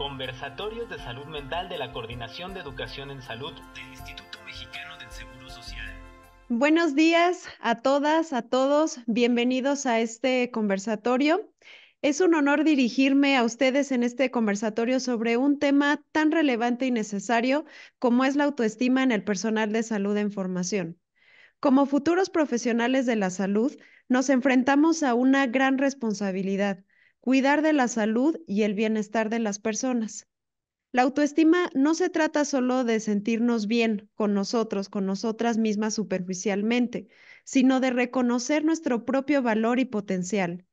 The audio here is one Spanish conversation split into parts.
Conversatorios de Salud Mental de la Coordinación de Educación en Salud del Instituto Mexicano del Seguro Social. Buenos días a todas, a todos. Bienvenidos a este conversatorio. Es un honor dirigirme a ustedes en este conversatorio sobre un tema tan relevante y necesario como es la autoestima en el personal de salud en formación. Como futuros profesionales de la salud, nos enfrentamos a una gran responsabilidad cuidar de la salud y el bienestar de las personas. La autoestima no se trata solo de sentirnos bien con nosotros, con nosotras mismas superficialmente, sino de reconocer nuestro propio valor y potencial.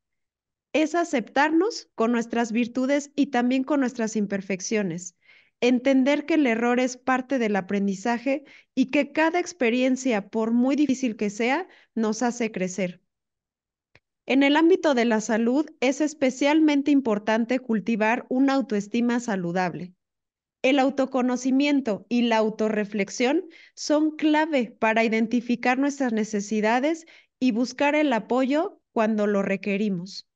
Es aceptarnos con nuestras virtudes y también con nuestras imperfecciones. Entender que el error es parte del aprendizaje y que cada experiencia, por muy difícil que sea, nos hace crecer. En el ámbito de la salud es especialmente importante cultivar una autoestima saludable. El autoconocimiento y la autorreflexión son clave para identificar nuestras necesidades y buscar el apoyo cuando lo requerimos.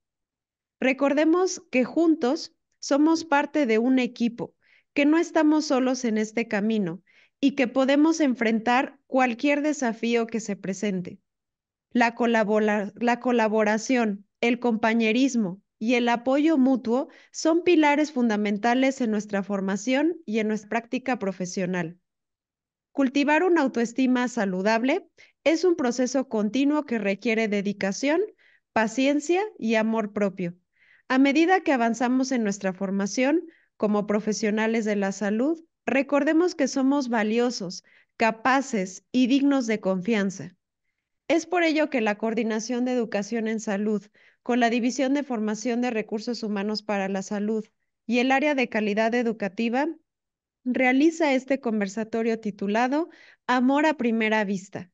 Recordemos que juntos somos parte de un equipo, que no estamos solos en este camino y que podemos enfrentar cualquier desafío que se presente la, colaboración, el compañerismo y el apoyo mutuo son pilares fundamentales en nuestra formación y en nuestra práctica profesional. Cultivar una autoestima saludable es un proceso continuo que requiere dedicación, paciencia y amor propio. A medida que avanzamos en nuestra formación como profesionales de la salud, recordemos que somos valiosos, capaces y dignos de confianza. Es por ello que la Coordinación de Educación en Salud, con la División de Formación de Recursos Humanos para la Salud y el Área de Calidad Educativa, realiza este conversatorio titulado Amor a Primera Vista,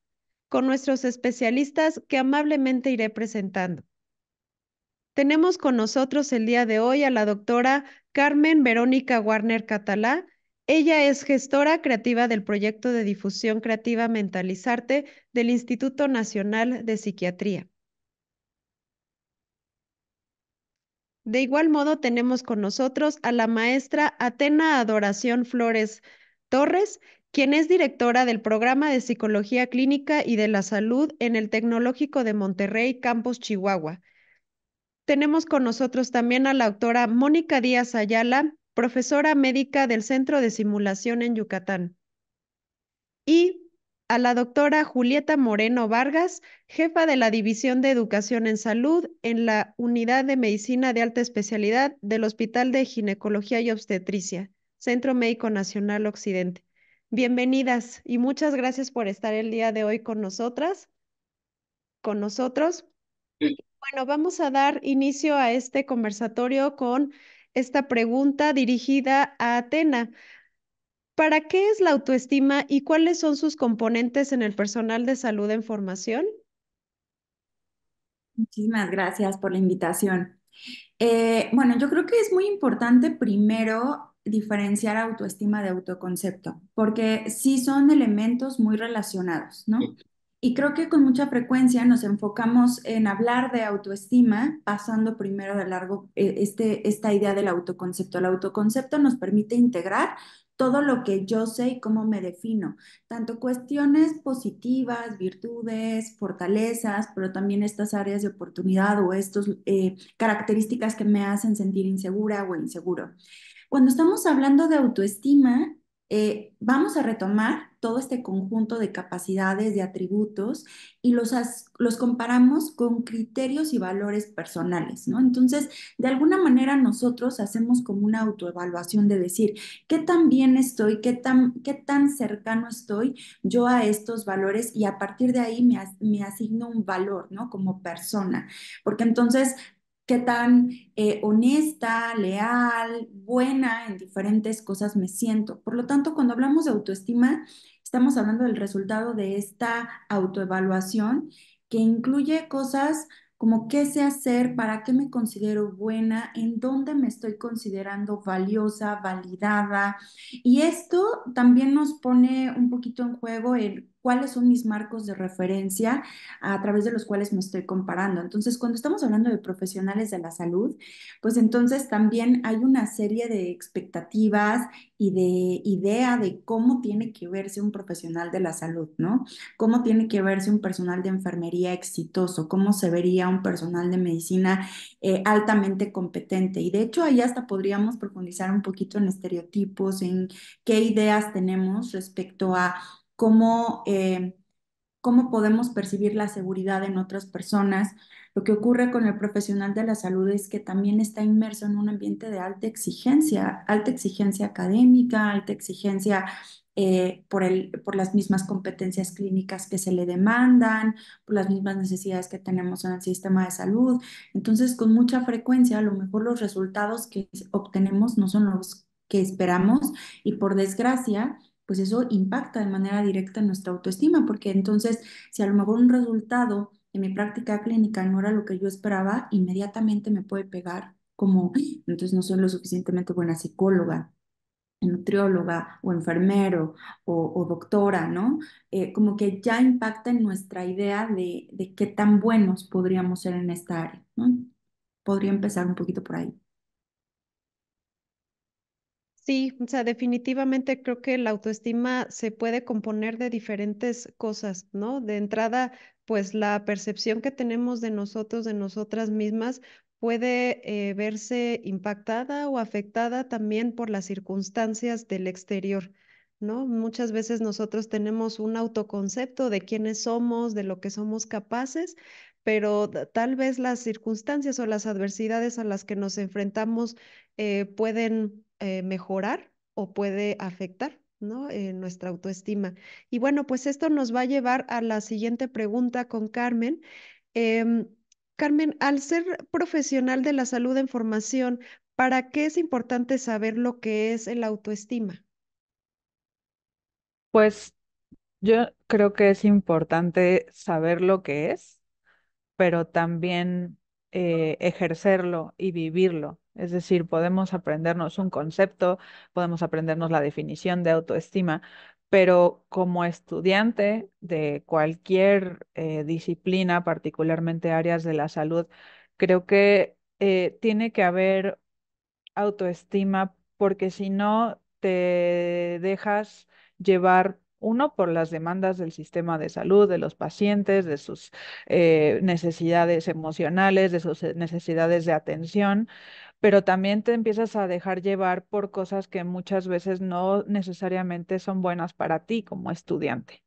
con nuestros especialistas que amablemente iré presentando. Tenemos con nosotros el día de hoy a la doctora Carmen Verónica Warner Catalá, ella es gestora creativa del proyecto de difusión creativa Mentalizarte del Instituto Nacional de Psiquiatría. De igual modo, tenemos con nosotros a la maestra Atena Adoración Flores Torres, quien es directora del programa de Psicología Clínica y de la Salud en el Tecnológico de Monterrey, Campus Chihuahua. Tenemos con nosotros también a la doctora Mónica Díaz Ayala, profesora médica del Centro de Simulación en Yucatán. Y a la doctora Julieta Moreno Vargas, jefa de la División de Educación en Salud en la Unidad de Medicina de Alta Especialidad del Hospital de Ginecología y Obstetricia, Centro Médico Nacional Occidente. Bienvenidas y muchas gracias por estar el día de hoy con nosotras, con nosotros. Bueno, vamos a dar inicio a este conversatorio con esta pregunta dirigida a Atena. ¿Para qué es la autoestima y cuáles son sus componentes en el personal de salud en formación? Muchísimas gracias por la invitación. Eh, bueno, yo creo que es muy importante primero diferenciar autoestima de autoconcepto, porque sí son elementos muy relacionados, ¿no? Y creo que con mucha frecuencia nos enfocamos en hablar de autoestima, pasando primero de largo eh, este, esta idea del autoconcepto. El autoconcepto nos permite integrar todo lo que yo sé y cómo me defino, tanto cuestiones positivas, virtudes, fortalezas, pero también estas áreas de oportunidad o estas eh, características que me hacen sentir insegura o inseguro. Cuando estamos hablando de autoestima, eh, vamos a retomar todo este conjunto de capacidades, de atributos, y los, los comparamos con criterios y valores personales, ¿no? Entonces, de alguna manera nosotros hacemos como una autoevaluación de decir, ¿qué tan bien estoy? ¿Qué tan, qué tan cercano estoy yo a estos valores? Y a partir de ahí me, me asigno un valor, ¿no? Como persona, porque entonces qué tan eh, honesta, leal, buena en diferentes cosas me siento. Por lo tanto, cuando hablamos de autoestima, estamos hablando del resultado de esta autoevaluación que incluye cosas como qué sé hacer, para qué me considero buena, en dónde me estoy considerando valiosa, validada. Y esto también nos pone un poquito en juego el cuáles son mis marcos de referencia a través de los cuales me estoy comparando. Entonces, cuando estamos hablando de profesionales de la salud, pues entonces también hay una serie de expectativas y de idea de cómo tiene que verse un profesional de la salud, ¿no? Cómo tiene que verse un personal de enfermería exitoso, cómo se vería un personal de medicina eh, altamente competente. Y de hecho, ahí hasta podríamos profundizar un poquito en estereotipos, en qué ideas tenemos respecto a cómo, eh, cómo podemos percibir la seguridad en otras personas. Lo que ocurre con el profesional de la salud es que también está inmerso en un ambiente de alta exigencia, alta exigencia académica, alta exigencia eh, por, el, por las mismas competencias clínicas que se le demandan, por las mismas necesidades que tenemos en el sistema de salud. Entonces, con mucha frecuencia, a lo mejor los resultados que obtenemos no son los que esperamos y por desgracia, pues eso impacta de manera directa en nuestra autoestima, porque entonces si a lo mejor un resultado en mi práctica clínica no era lo que yo esperaba, inmediatamente me puede pegar como, ¡Ah! entonces no soy lo suficientemente buena psicóloga, nutrióloga o enfermero o, doctora, ¿no? Eh, como que ya impacta en nuestra idea de, de qué tan buenos podríamos ser en esta área, ¿no? Podría empezar un poquito por ahí. Sí, o sea, definitivamente creo que la autoestima se puede componer de diferentes cosas, ¿no? De entrada, pues la percepción que tenemos de nosotros, de nosotras mismas, puede eh, verse impactada o afectada también por las circunstancias del exterior. ¿No? Muchas veces nosotros tenemos un autoconcepto de quiénes somos, de lo que somos capaces, pero tal vez las circunstancias o las adversidades a las que nos enfrentamos eh, pueden eh, mejorar o puede afectar ¿no? Eh, nuestra autoestima. Y bueno, pues esto nos va a llevar a la siguiente pregunta con Carmen. Em, Carmen, al ser profesional de la salud en formación, ¿para qué es importante saber lo que es el autoestima? Pues yo creo que es importante saber lo que es, pero también eh, ejercerlo y vivirlo. Es decir, podemos aprendernos un concepto, podemos aprendernos la definición de autoestima, pero como estudiante de cualquier eh, disciplina, particularmente áreas de la salud, creo que eh, tiene que haber autoestima porque si no te dejas llevar uno, por las demandas del sistema de salud, de los pacientes, de sus eh, necesidades emocionales, de sus eh, necesidades de atención, pero también te empiezas a dejar llevar por cosas que muchas veces no necesariamente son buenas para ti como estudiante,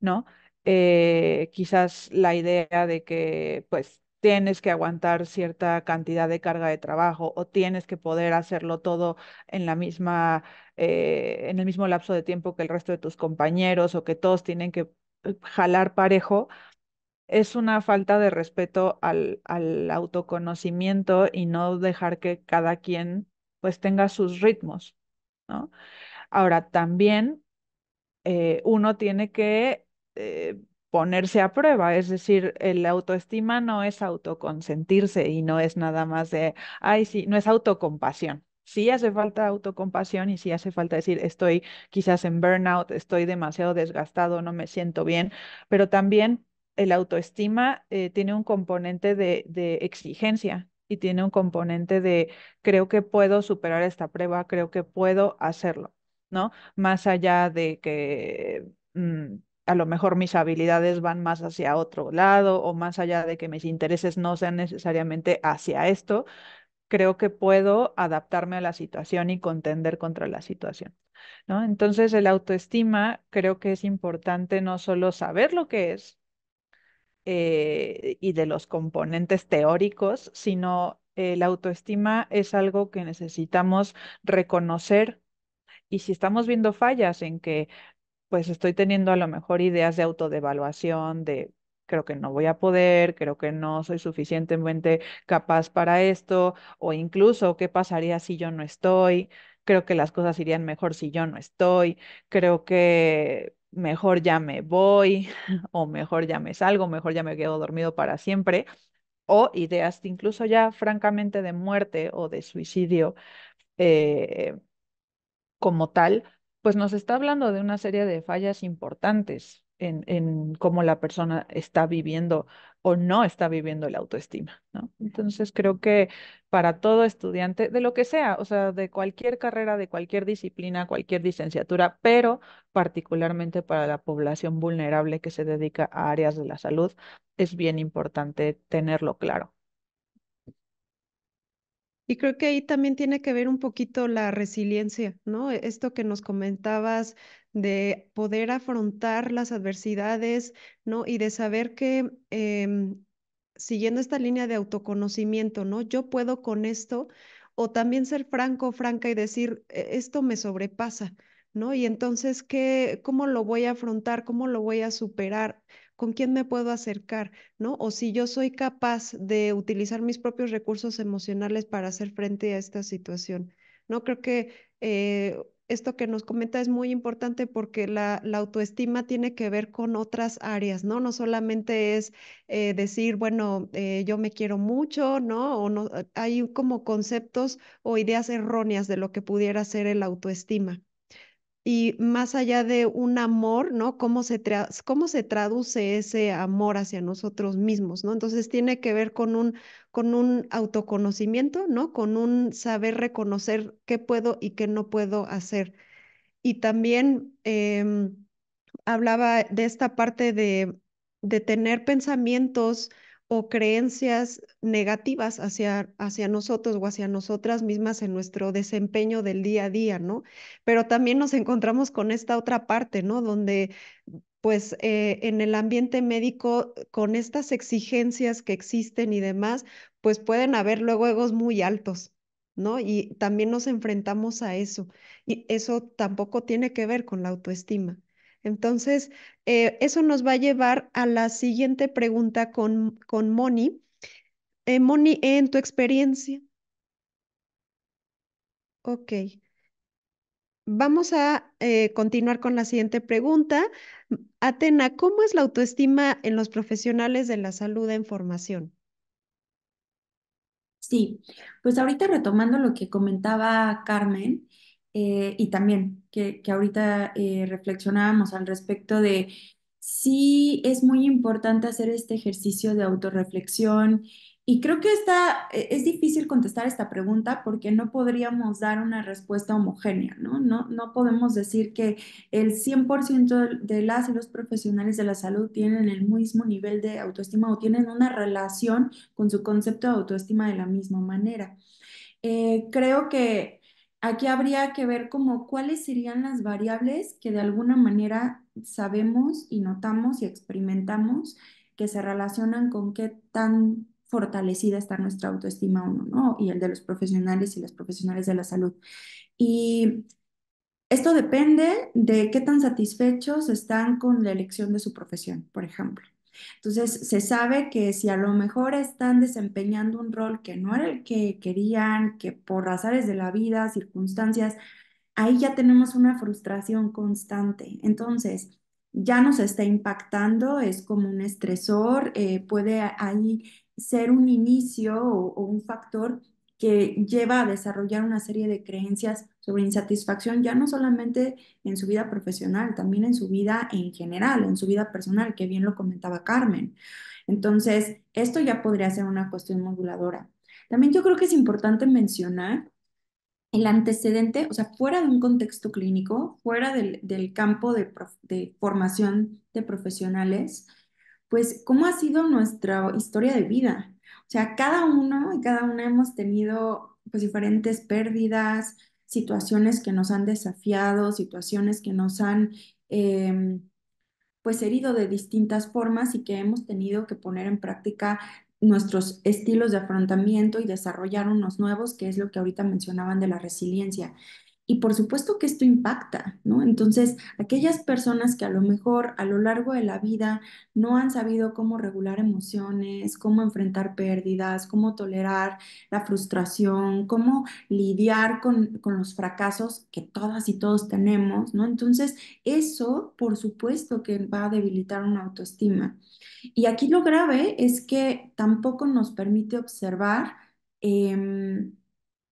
¿no? Eh, quizás la idea de que, pues, tienes que aguantar cierta cantidad de carga de trabajo o tienes que poder hacerlo todo en la misma, eh, en el mismo lapso de tiempo que el resto de tus compañeros o que todos tienen que eh, jalar parejo, es una falta de respeto al, autoconocimiento y no dejar que cada quien pues tenga sus ritmos, ¿no? Ahora, también eh, uno tiene que ponerse a prueba, es decir, el autoestima no es autoconsentirse y no es nada más de, ay, sí, no es autocompasión. Sí hace falta autocompasión y sí hace falta decir, estoy quizás en burnout, estoy demasiado desgastado, no me siento bien, pero también el autoestima eh, tiene un componente de, exigencia y tiene un componente de, creo que puedo superar esta prueba, creo que puedo hacerlo, ¿no? Más allá de que... Mm, a lo mejor mis habilidades van más hacia otro lado o más allá de que mis intereses no sean necesariamente hacia esto, creo que puedo adaptarme a la situación y contender contra la situación. ¿no? Entonces, el autoestima creo que es importante no solo saber lo que es eh, y de los componentes teóricos, sino el eh, autoestima es algo que necesitamos reconocer. Y si estamos viendo fallas en que pues estoy teniendo a lo mejor ideas de autodevaluación, de creo que no voy a poder, creo que no soy suficientemente capaz para esto, o incluso qué pasaría si yo no estoy, creo que las cosas irían mejor si yo no estoy, creo que mejor ya me voy, o mejor ya me salgo, mejor ya me quedo dormido para siempre, o ideas incluso ya francamente de muerte o de suicidio eh, como tal, pues nos está hablando de una serie de fallas importantes en, cómo la persona está viviendo o no está viviendo la autoestima, Entonces creo que para todo estudiante, de lo que sea, o sea, de cualquier carrera, de cualquier disciplina, cualquier licenciatura, pero particularmente para la población vulnerable que se dedica a áreas de la salud, es bien importante tenerlo claro. Y creo que ahí también tiene que ver un poquito la resiliencia, ¿no? E, esto que nos comentabas de poder afrontar las adversidades, ¿no? Y de saber que em, siguiendo esta línea de autoconocimiento, ¿no? Yo puedo con esto, o también ser franco, franca y decir, e, esto me sobrepasa, ¿no? Y entonces, ¿qué, ¿cómo lo voy a afrontar? ¿Cómo lo voy a superar? con quién me puedo acercar, ¿no? O si yo soy capaz de utilizar mis propios recursos emocionales para hacer frente a esta situación, ¿no? Creo que eh, esto que nos comenta es muy importante porque la, autoestima tiene que ver con otras áreas, ¿no? No solamente es eh, decir, bueno, eh, yo me quiero mucho, ¿no? O no, hay como conceptos o ideas erróneas de lo que pudiera ser el autoestima y más allá de un amor, ¿no? ¿Cómo se, cómo se traduce ese amor hacia nosotros mismos, ¿no? Entonces tiene que ver con un, con un autoconocimiento, ¿no? Con un saber reconocer qué puedo y qué no puedo hacer. Y también em, hablaba de esta parte de tener pensamientos o creencias negativas hacia, hacia nosotros o hacia nosotras mismas en nuestro desempeño del día a día, ¿no? Pero también nos encontramos con esta otra parte, ¿no? Donde pues eh, en el ambiente médico, con estas exigencias que existen y demás, pues pueden haber luego egos muy altos, ¿no? Y también nos enfrentamos a eso. Y eso tampoco tiene que ver con la autoestima. Entonces, eh, eso nos va a llevar a la siguiente pregunta con, Moni. Eh, Moni, en tu experiencia. Ok. Vamos a eh, continuar con la siguiente pregunta. Atena, ¿cómo es la autoestima en los profesionales de la salud en formación? Sí, pues ahorita retomando lo que comentaba Carmen y también que, ahorita eh, reflexionábamos al respecto de si es muy importante hacer este ejercicio de autorreflexión. Y creo que está, e, es difícil contestar esta pregunta porque no podríamos dar una respuesta homogénea, ¿no? No, no podemos decir que el 100% de las y los profesionales de la salud tienen el mismo nivel de autoestima o tienen una relación con su concepto de autoestima de la misma manera. Eh, creo que Aquí habría que ver como cuáles serían las variables que de alguna manera sabemos y notamos y experimentamos que se relacionan con qué tan fortalecida está nuestra autoestima uno, ¿no? Y el de los profesionales y las profesionales de la salud. Y esto depende de qué tan satisfechos están con la elección de su profesión, por ejemplo. Entonces, se sabe que si a lo mejor están desempeñando un rol que no era el que querían, que por razones de la vida, circunstancias, ahí ya tenemos una frustración constante. Entonces, ya nos está impactando, es como un estresor, eh, puede ahí ser un inicio o un factor que lleva a desarrollar una serie de creencias sobre insatisfacción ya no solamente en su vida profesional, también en su vida en general, en su vida personal, que bien lo comentaba Carmen. Entonces, esto ya podría ser una cuestión moduladora. También yo creo que es importante mencionar el antecedente, o sea, fuera de un contexto clínico, fuera del, campo de, formación de profesionales, pues cómo ha sido nuestra historia de vida. O sea, cada uno y cada una hemos tenido pues diferentes pérdidas, situaciones que nos han desafiado, situaciones que nos han em, pues herido de distintas formas y que hemos tenido que poner en práctica nuestros estilos de afrontamiento y desarrollar unos nuevos, que es lo que ahorita mencionaban de la resiliencia. Y por supuesto que esto impacta, ¿no? Entonces, aquellas personas que a lo mejor a lo largo de la vida no han sabido cómo regular emociones, cómo enfrentar pérdidas, cómo tolerar la frustración, cómo lidiar con, los fracasos que todas y todos tenemos, ¿no? Entonces, eso, por supuesto que va a debilitar una autoestima. Y aquí lo grave es que tampoco nos permite observar. Em,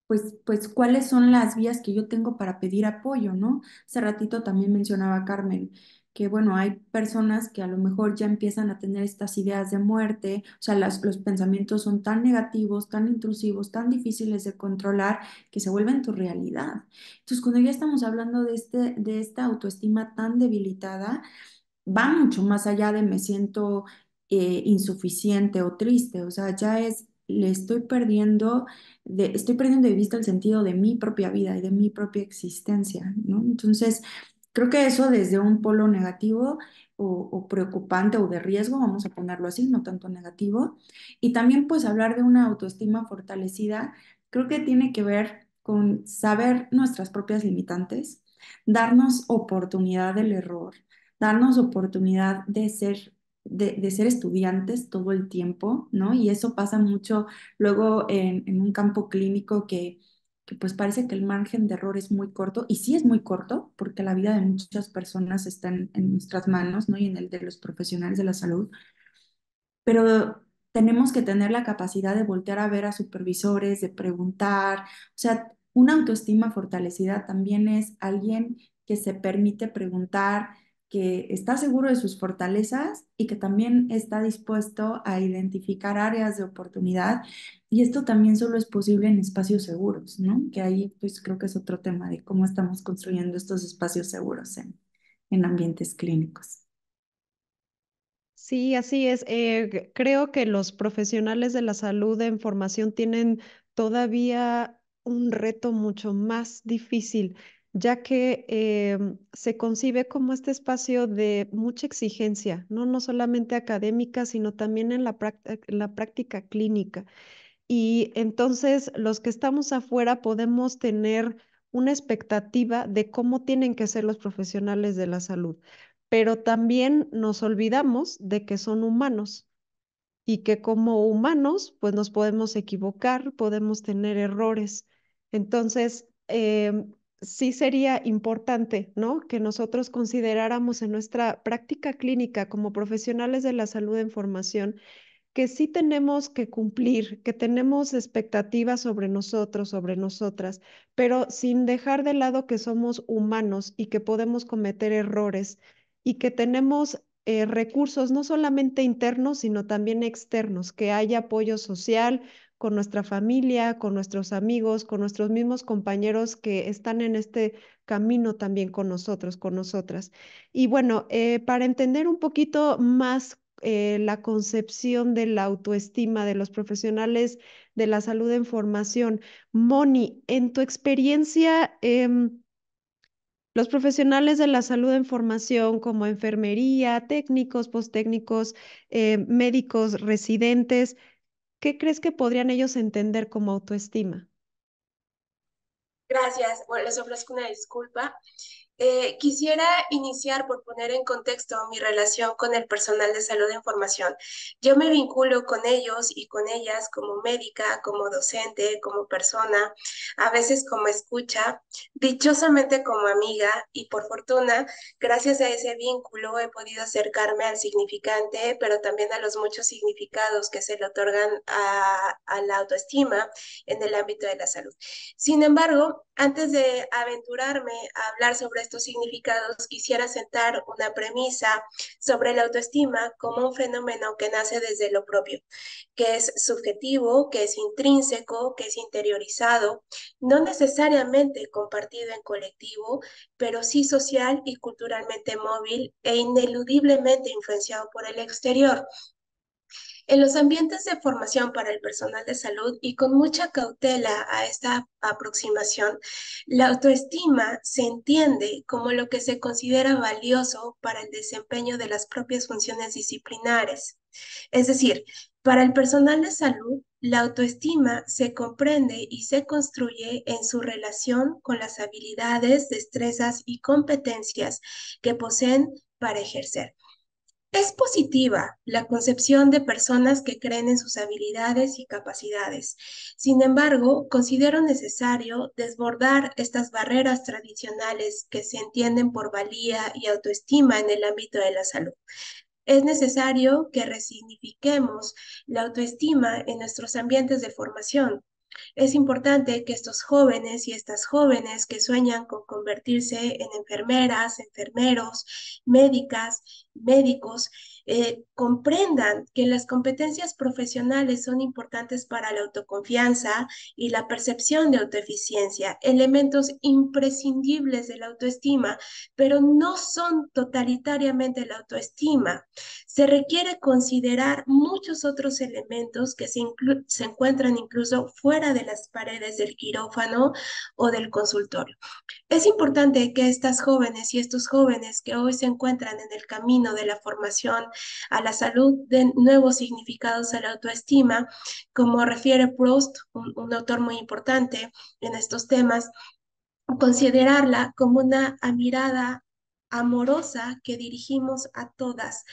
pues, pues, cuáles son las vías que yo tengo para pedir apoyo, ¿no? Hace ratito también mencionaba Carmen que bueno, hay personas que a lo mejor ya empiezan a tener estas ideas de muerte, o sea, las, los pensamientos son tan negativos, tan intrusivos, tan difíciles de controlar, que se vuelven tu realidad. Entonces, cuando ya estamos hablando de, este, de esta autoestima tan debilitada, va mucho más allá de me siento eh, insuficiente o triste, o sea, ya es le estoy perdiendo de, estoy perdiendo de vista el sentido de mi propia vida y de mi propia existencia, ¿no? Entonces, creo que eso desde un polo negativo o, o, preocupante o de riesgo, vamos a ponerlo así, no tanto negativo, y también pues hablar de una autoestima fortalecida, creo que tiene que ver con saber nuestras propias limitantes, darnos oportunidad del error, darnos oportunidad de ser de, ser estudiantes todo el tiempo, ¿no? Y eso pasa mucho luego en, un campo clínico que, pues parece que el margen de error es muy corto, y sí es muy corto, porque la vida de muchas personas está en, en, nuestras manos, ¿no? Y en el de los profesionales de la salud, pero tenemos que tener la capacidad de voltear a ver a supervisores, de preguntar, o sea, una autoestima fortalecida también es alguien que se permite preguntar, que está seguro de sus fortalezas y que también está dispuesto a identificar áreas de oportunidad. Y esto también solo es posible en espacios seguros, ¿no? Que ahí pues creo que es otro tema de cómo estamos construyendo estos espacios seguros en, ambientes clínicos. Sí, así es. Eh, creo que los profesionales de la salud en formación tienen todavía un reto mucho más difícil ya que em, se concibe como este espacio de mucha exigencia, ¿no? no solamente académica, sino también en la, eh, la práctica clínica. Y entonces los que estamos afuera podemos tener una expectativa de cómo tienen que ser los profesionales de la salud, pero también nos olvidamos de que son humanos y que como humanos pues nos podemos equivocar, podemos tener errores. Entonces, em, sí sería importante, ¿no? Que nosotros consideráramos en nuestra práctica clínica como profesionales de la salud en formación que sí tenemos que cumplir, que tenemos expectativas sobre nosotros, sobre nosotras, pero sin dejar de lado que somos humanos y que podemos cometer errores y que tenemos eh, recursos no solamente internos, sino también externos, que haya apoyo social, con nuestra familia, con nuestros amigos, con nuestros mismos compañeros que están en este camino también con nosotros, con nosotras. Y bueno, eh, para entender un poquito más eh, la concepción de la autoestima de los profesionales de la salud en formación, Moni, en tu experiencia... Em, los profesionales de la salud en formación como enfermería, técnicos, posttécnicos, eh, médicos, residentes, ¿qué crees que podrían ellos entender como autoestima? Gracias, bueno, les ofrezco una disculpa. Eh, quisiera iniciar por poner en contexto mi relación con el personal de salud en formación. Yo me vinculo con ellos y con ellas como médica, como docente, como persona, a veces como escucha, dichosamente como amiga y por fortuna, gracias a ese vínculo he podido acercarme al significante, pero también a los muchos significados que se le otorgan a, a la autoestima en el ámbito de la salud. Sin embargo, antes de aventurarme a hablar sobre estos significados, quisiera sentar una premisa sobre la autoestima como un fenómeno que nace desde lo propio, que es subjetivo, que es intrínseco, que es interiorizado, no necesariamente compartido en colectivo, pero sí social y culturalmente móvil e ineludiblemente influenciado por el exterior, en los ambientes de formación para el personal de salud y con mucha cautela a esta aproximación, la autoestima se entiende como lo que se considera valioso para el desempeño de las propias funciones disciplinares. Es decir, para el personal de salud, la autoestima se comprende y se construye en su relación con las habilidades, destrezas y competencias que poseen para ejercer. Es positiva la concepción de personas que creen en sus habilidades y capacidades. Sin embargo, considero necesario desbordar estas barreras tradicionales que se entienden por valía y autoestima en el ámbito de la salud. Es necesario que resignifiquemos la autoestima en nuestros ambientes de formación, es importante que estos jóvenes y estas jóvenes que sueñan con convertirse en enfermeras, enfermeros, médicas, médicos, eh, comprendan que las competencias profesionales son importantes para la autoconfianza y la percepción de autoeficiencia, elementos imprescindibles de la autoestima, pero no son totalitariamente la autoestima. Se requiere considerar muchos otros elementos que se, se encuentran incluso fuera de las paredes del quirófano o del consultorio. Es importante que estas jóvenes y estos jóvenes que hoy se encuentran en el camino de la formación a la salud de nuevos significados a la autoestima, como refiere Proust, un, autor muy importante en estos temas, considerarla como una mirada amorosa que dirigimos a todas,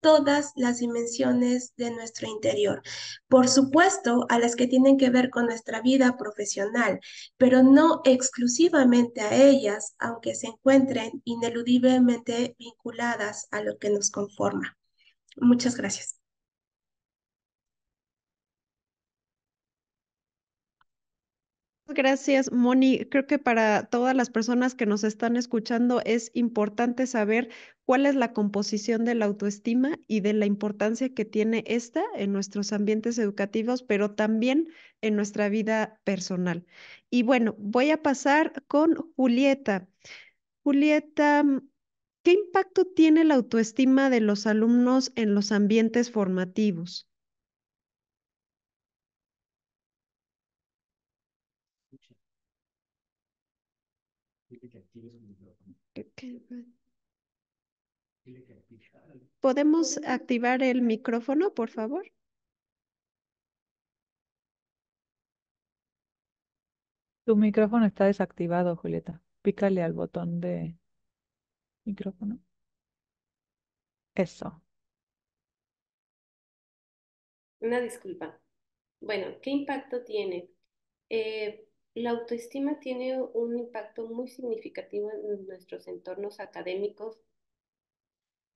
todas las dimensiones de nuestro interior. Por supuesto, a las que tienen que ver con nuestra vida profesional, pero no exclusivamente a ellas, aunque se encuentren ineludiblemente vinculadas a lo que nos conforma. Muchas gracias. Gracias, Moni. Creo que para todas las personas que nos están escuchando es importante saber cuál es la composición de la autoestima y de la importancia que tiene esta en nuestros ambientes educativos, pero también en nuestra vida personal. Y bueno, voy a pasar con Julieta. Julieta, ¿Qué impacto tiene la autoestima de los alumnos en los ambientes formativos? ¿Podemos activar el micrófono, por favor? Tu micrófono está desactivado, Julieta. Pícale al botón de Micrófono. Eso. Una disculpa. Bueno, ¿qué impacto tiene? Eh, la autoestima tiene un impacto muy significativo en nuestros entornos académicos,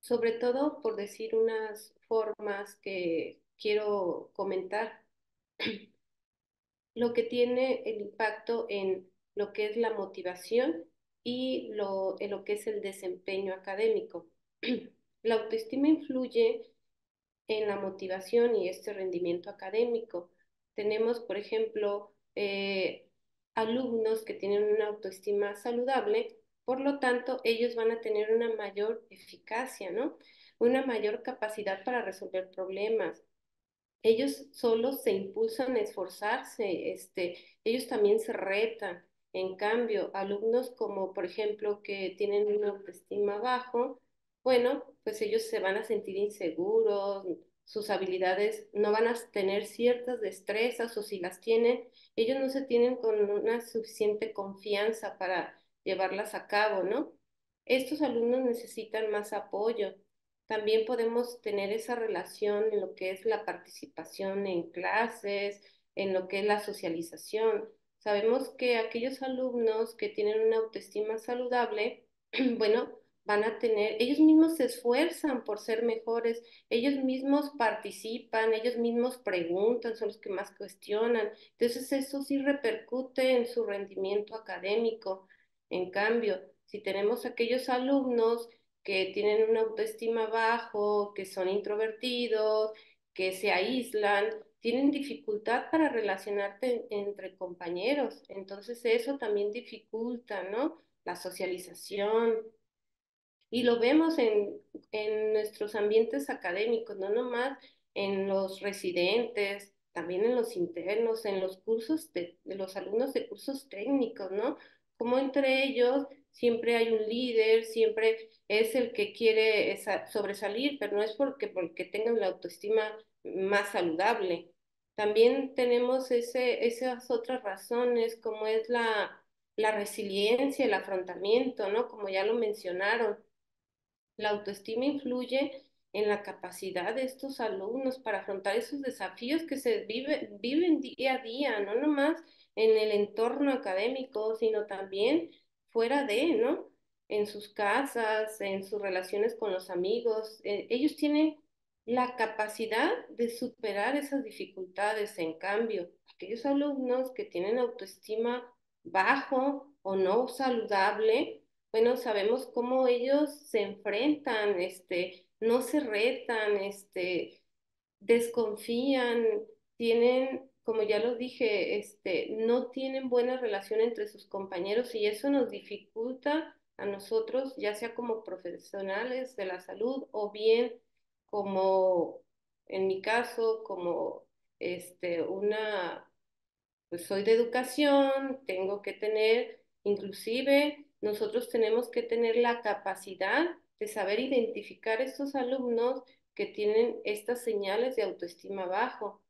sobre todo por decir unas formas que quiero comentar. Lo que tiene el impacto en lo que es la motivación y lo, lo que es el desempeño académico. La autoestima influye en la motivación y este rendimiento académico. Tenemos, por ejemplo, eh, alumnos que tienen una autoestima saludable, por lo tanto, ellos van a tener una mayor eficacia, ¿no? Una mayor capacidad para resolver problemas. Ellos solo se impulsan a esforzarse, este, ellos también se retan, en cambio, alumnos como, por ejemplo, que tienen una autoestima bajo, bueno, pues ellos se van a sentir inseguros, sus habilidades no van a tener ciertas destrezas o si las tienen, ellos no se tienen con una suficiente confianza para llevarlas a cabo, ¿no? Estos alumnos necesitan más apoyo. También podemos tener esa relación en lo que es la participación en clases, en lo que es la socialización. Sabemos que aquellos alumnos que tienen una autoestima saludable, bueno, van a tener, ellos mismos se esfuerzan por ser mejores, ellos mismos participan, ellos mismos preguntan, son los que más cuestionan. Entonces eso sí repercute en su rendimiento académico. En cambio, si tenemos aquellos alumnos que tienen una autoestima bajo, que son introvertidos, que se aíslan, tienen dificultad para relacionarte entre compañeros, entonces eso también dificulta, ¿no? La socialización. Y lo vemos en, en nuestros ambientes académicos, no nomás en los residentes, también en los internos, en los cursos de, los alumnos de cursos técnicos, ¿no? Como entre ellos siempre hay un líder, siempre es el que quiere sobresalir, pero no es porque, porque tengan la autoestima más saludable, también tenemos ese, esas otras razones, como es la, resiliencia, el afrontamiento, ¿no? Como ya lo mencionaron, la autoestima influye en la capacidad de estos alumnos para afrontar esos desafíos que se viven día a día, no nomás en el entorno académico, sino también fuera de, ¿no? En sus casas, en sus relaciones con los amigos. Eh, ellos tienen la capacidad de superar esas dificultades. En cambio, aquellos alumnos que tienen autoestima bajo o no saludable, bueno, sabemos cómo ellos se enfrentan, este, no se retan, este, desconfían, tienen, como ya lo dije, este, no tienen buena relación entre sus compañeros y eso nos dificulta a nosotros, ya sea como profesionales de la salud o bien como, en mi caso, como este, una, pues soy de educación, tengo que tener, inclusive nosotros tenemos que tener la capacidad de saber identificar estos alumnos que tienen estas señales de autoestima bajo.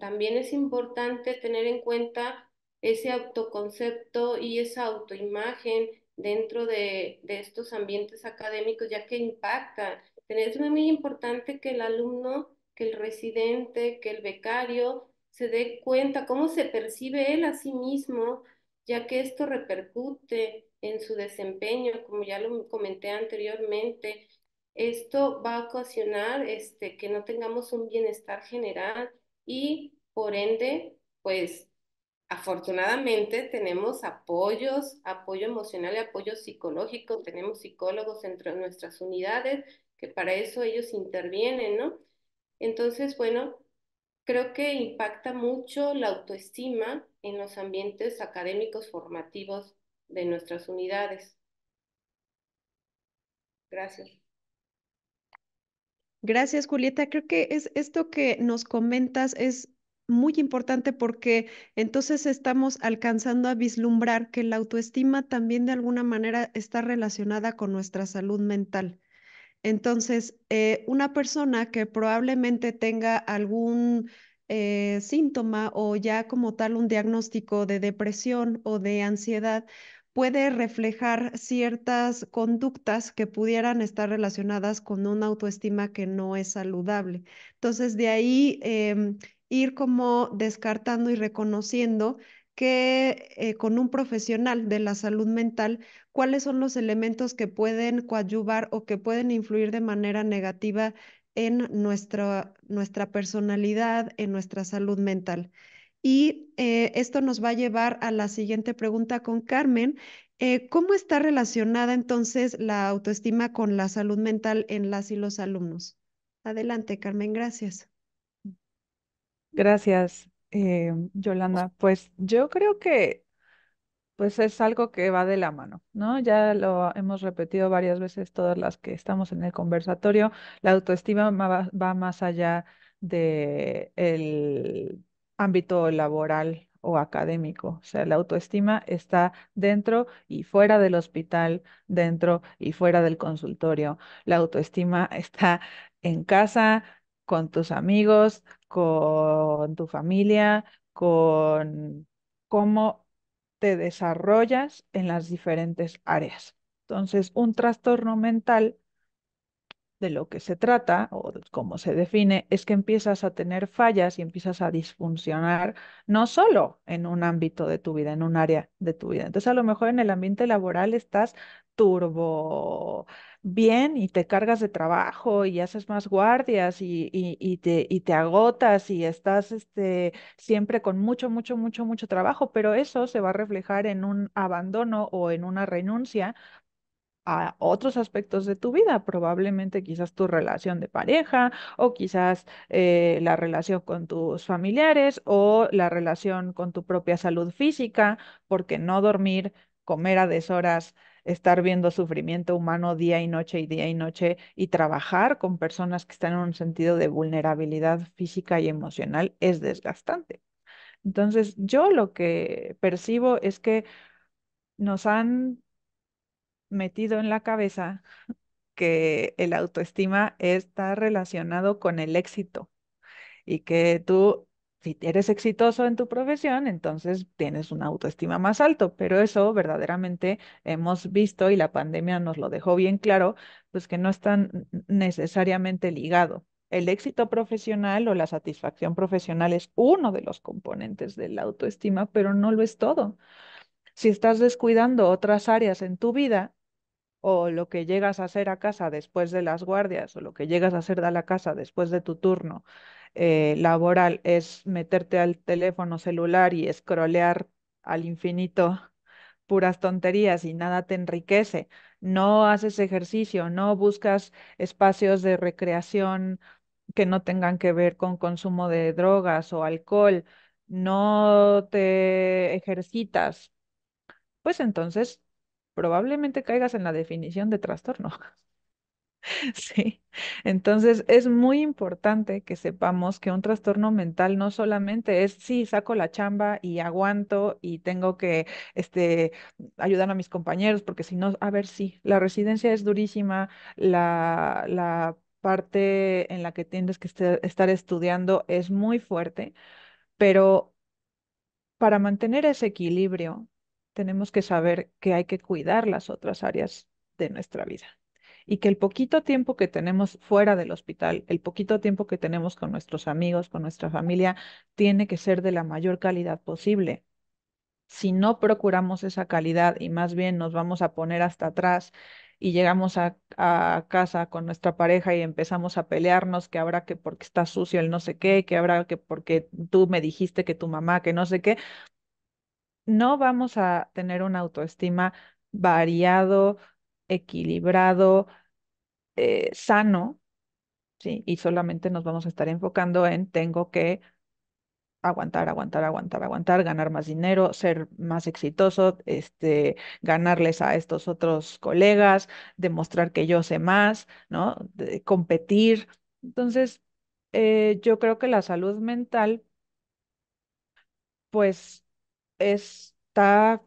También es importante tener en cuenta ese autoconcepto y esa autoimagen dentro de, de estos ambientes académicos, ya que impacta es muy importante que el alumno, que el residente, que el becario se dé cuenta cómo se percibe él a sí mismo, ya que esto repercute en su desempeño, como ya lo comenté anteriormente. Esto va a ocasionar este, que no tengamos un bienestar general y por ende, pues afortunadamente tenemos apoyos, apoyo emocional y apoyo psicológico, tenemos psicólogos entre nuestras unidades para eso ellos intervienen, ¿no? Entonces, bueno, creo que impacta mucho la autoestima en los ambientes académicos formativos de nuestras unidades. Gracias. Gracias, Julieta. Creo que es esto que nos comentas es muy importante porque entonces estamos alcanzando a vislumbrar que la autoestima también de alguna manera está relacionada con nuestra salud mental. Entonces, eh, una persona que probablemente tenga algún eh, síntoma o ya como tal un diagnóstico de depresión o de ansiedad puede reflejar ciertas conductas que pudieran estar relacionadas con una autoestima que no es saludable. Entonces, de ahí em, ir como descartando y reconociendo que eh, con un profesional de la salud mental, cuáles son los elementos que pueden coadyuvar o que pueden influir de manera negativa en nuestra, nuestra personalidad, en nuestra salud mental. Y eh, esto nos va a llevar a la siguiente pregunta con Carmen. Eh, ¿Cómo está relacionada entonces la autoestima con la salud mental en las y los alumnos? Adelante, Carmen, gracias. Gracias. Em, Yolanda, pues, pues yo creo que pues es algo que va de la mano, ¿no? Ya lo hemos repetido varias veces todas las que estamos en el conversatorio, la autoestima va, más allá del el ámbito laboral o académico. O sea, la autoestima está dentro y fuera del hospital, dentro y fuera del consultorio. La autoestima está en casa, con tus amigos, con tu familia, con cómo te desarrollas en las diferentes áreas. Entonces, un trastorno mental de lo que se trata o cómo se define es que empiezas a tener fallas y empiezas a disfuncionar no solo en un ámbito de tu vida, en un área de tu vida. Entonces a lo mejor en el ambiente laboral estás turbo bien y te cargas de trabajo y haces más guardias y, y, te, agotas y estás este, siempre con mucho, mucho, mucho, mucho trabajo, pero eso se va a reflejar en un abandono o en una renuncia a otros aspectos de tu vida, probablemente quizás tu relación de pareja o quizás eh, la relación con tus familiares o la relación con tu propia salud física, porque no dormir, comer a deshoras, estar viendo sufrimiento humano día y noche y día y noche y trabajar con personas que están en un sentido de vulnerabilidad física y emocional es desgastante. Entonces, yo lo que percibo es que nos han metido en la cabeza que el autoestima está relacionado con el éxito y que tú, si eres exitoso en tu profesión, entonces tienes una autoestima más alto, pero eso verdaderamente hemos visto y la pandemia nos lo dejó bien claro, pues que no están necesariamente ligado. El éxito profesional o la satisfacción profesional es uno de los componentes de la autoestima, pero no lo es todo. Si estás descuidando otras áreas en tu vida, o lo que llegas a hacer a casa después de las guardias o lo que llegas a hacer de la casa después de tu turno eh, laboral es meterte al teléfono celular y escrolear al infinito puras tonterías y nada te enriquece, no haces ejercicio, no buscas espacios de recreación que no tengan que ver con consumo de drogas o alcohol, no te ejercitas, pues entonces probablemente caigas en la definición de trastorno. Sí, entonces es muy importante que sepamos que un trastorno mental no solamente es, sí, saco la chamba y aguanto y tengo que este, ayudar a mis compañeros, porque si no, a ver, sí, la residencia es durísima, la, la parte en la que tienes que estar estudiando es muy fuerte, pero para mantener ese equilibrio tenemos que saber que hay que cuidar las otras áreas de nuestra vida y que el poquito tiempo que tenemos fuera del hospital, el poquito tiempo que tenemos con nuestros amigos, con nuestra familia, tiene que ser de la mayor calidad posible. Si no procuramos esa calidad y más bien nos vamos a poner hasta atrás y llegamos a, casa con nuestra pareja y empezamos a pelearnos, que habrá que porque está sucio el no sé qué, que habrá que porque tú me dijiste que tu mamá, que no sé qué, no vamos a tener una autoestima variado, equilibrado, eh, sano, ¿sí? Y solamente nos vamos a estar enfocando en tengo que aguantar, aguantar, aguantar, aguantar, ganar más dinero, ser más exitoso, este, ganarles a estos otros colegas, demostrar que yo sé más, ¿no? competir. Entonces, eh, yo creo que la salud mental, pues está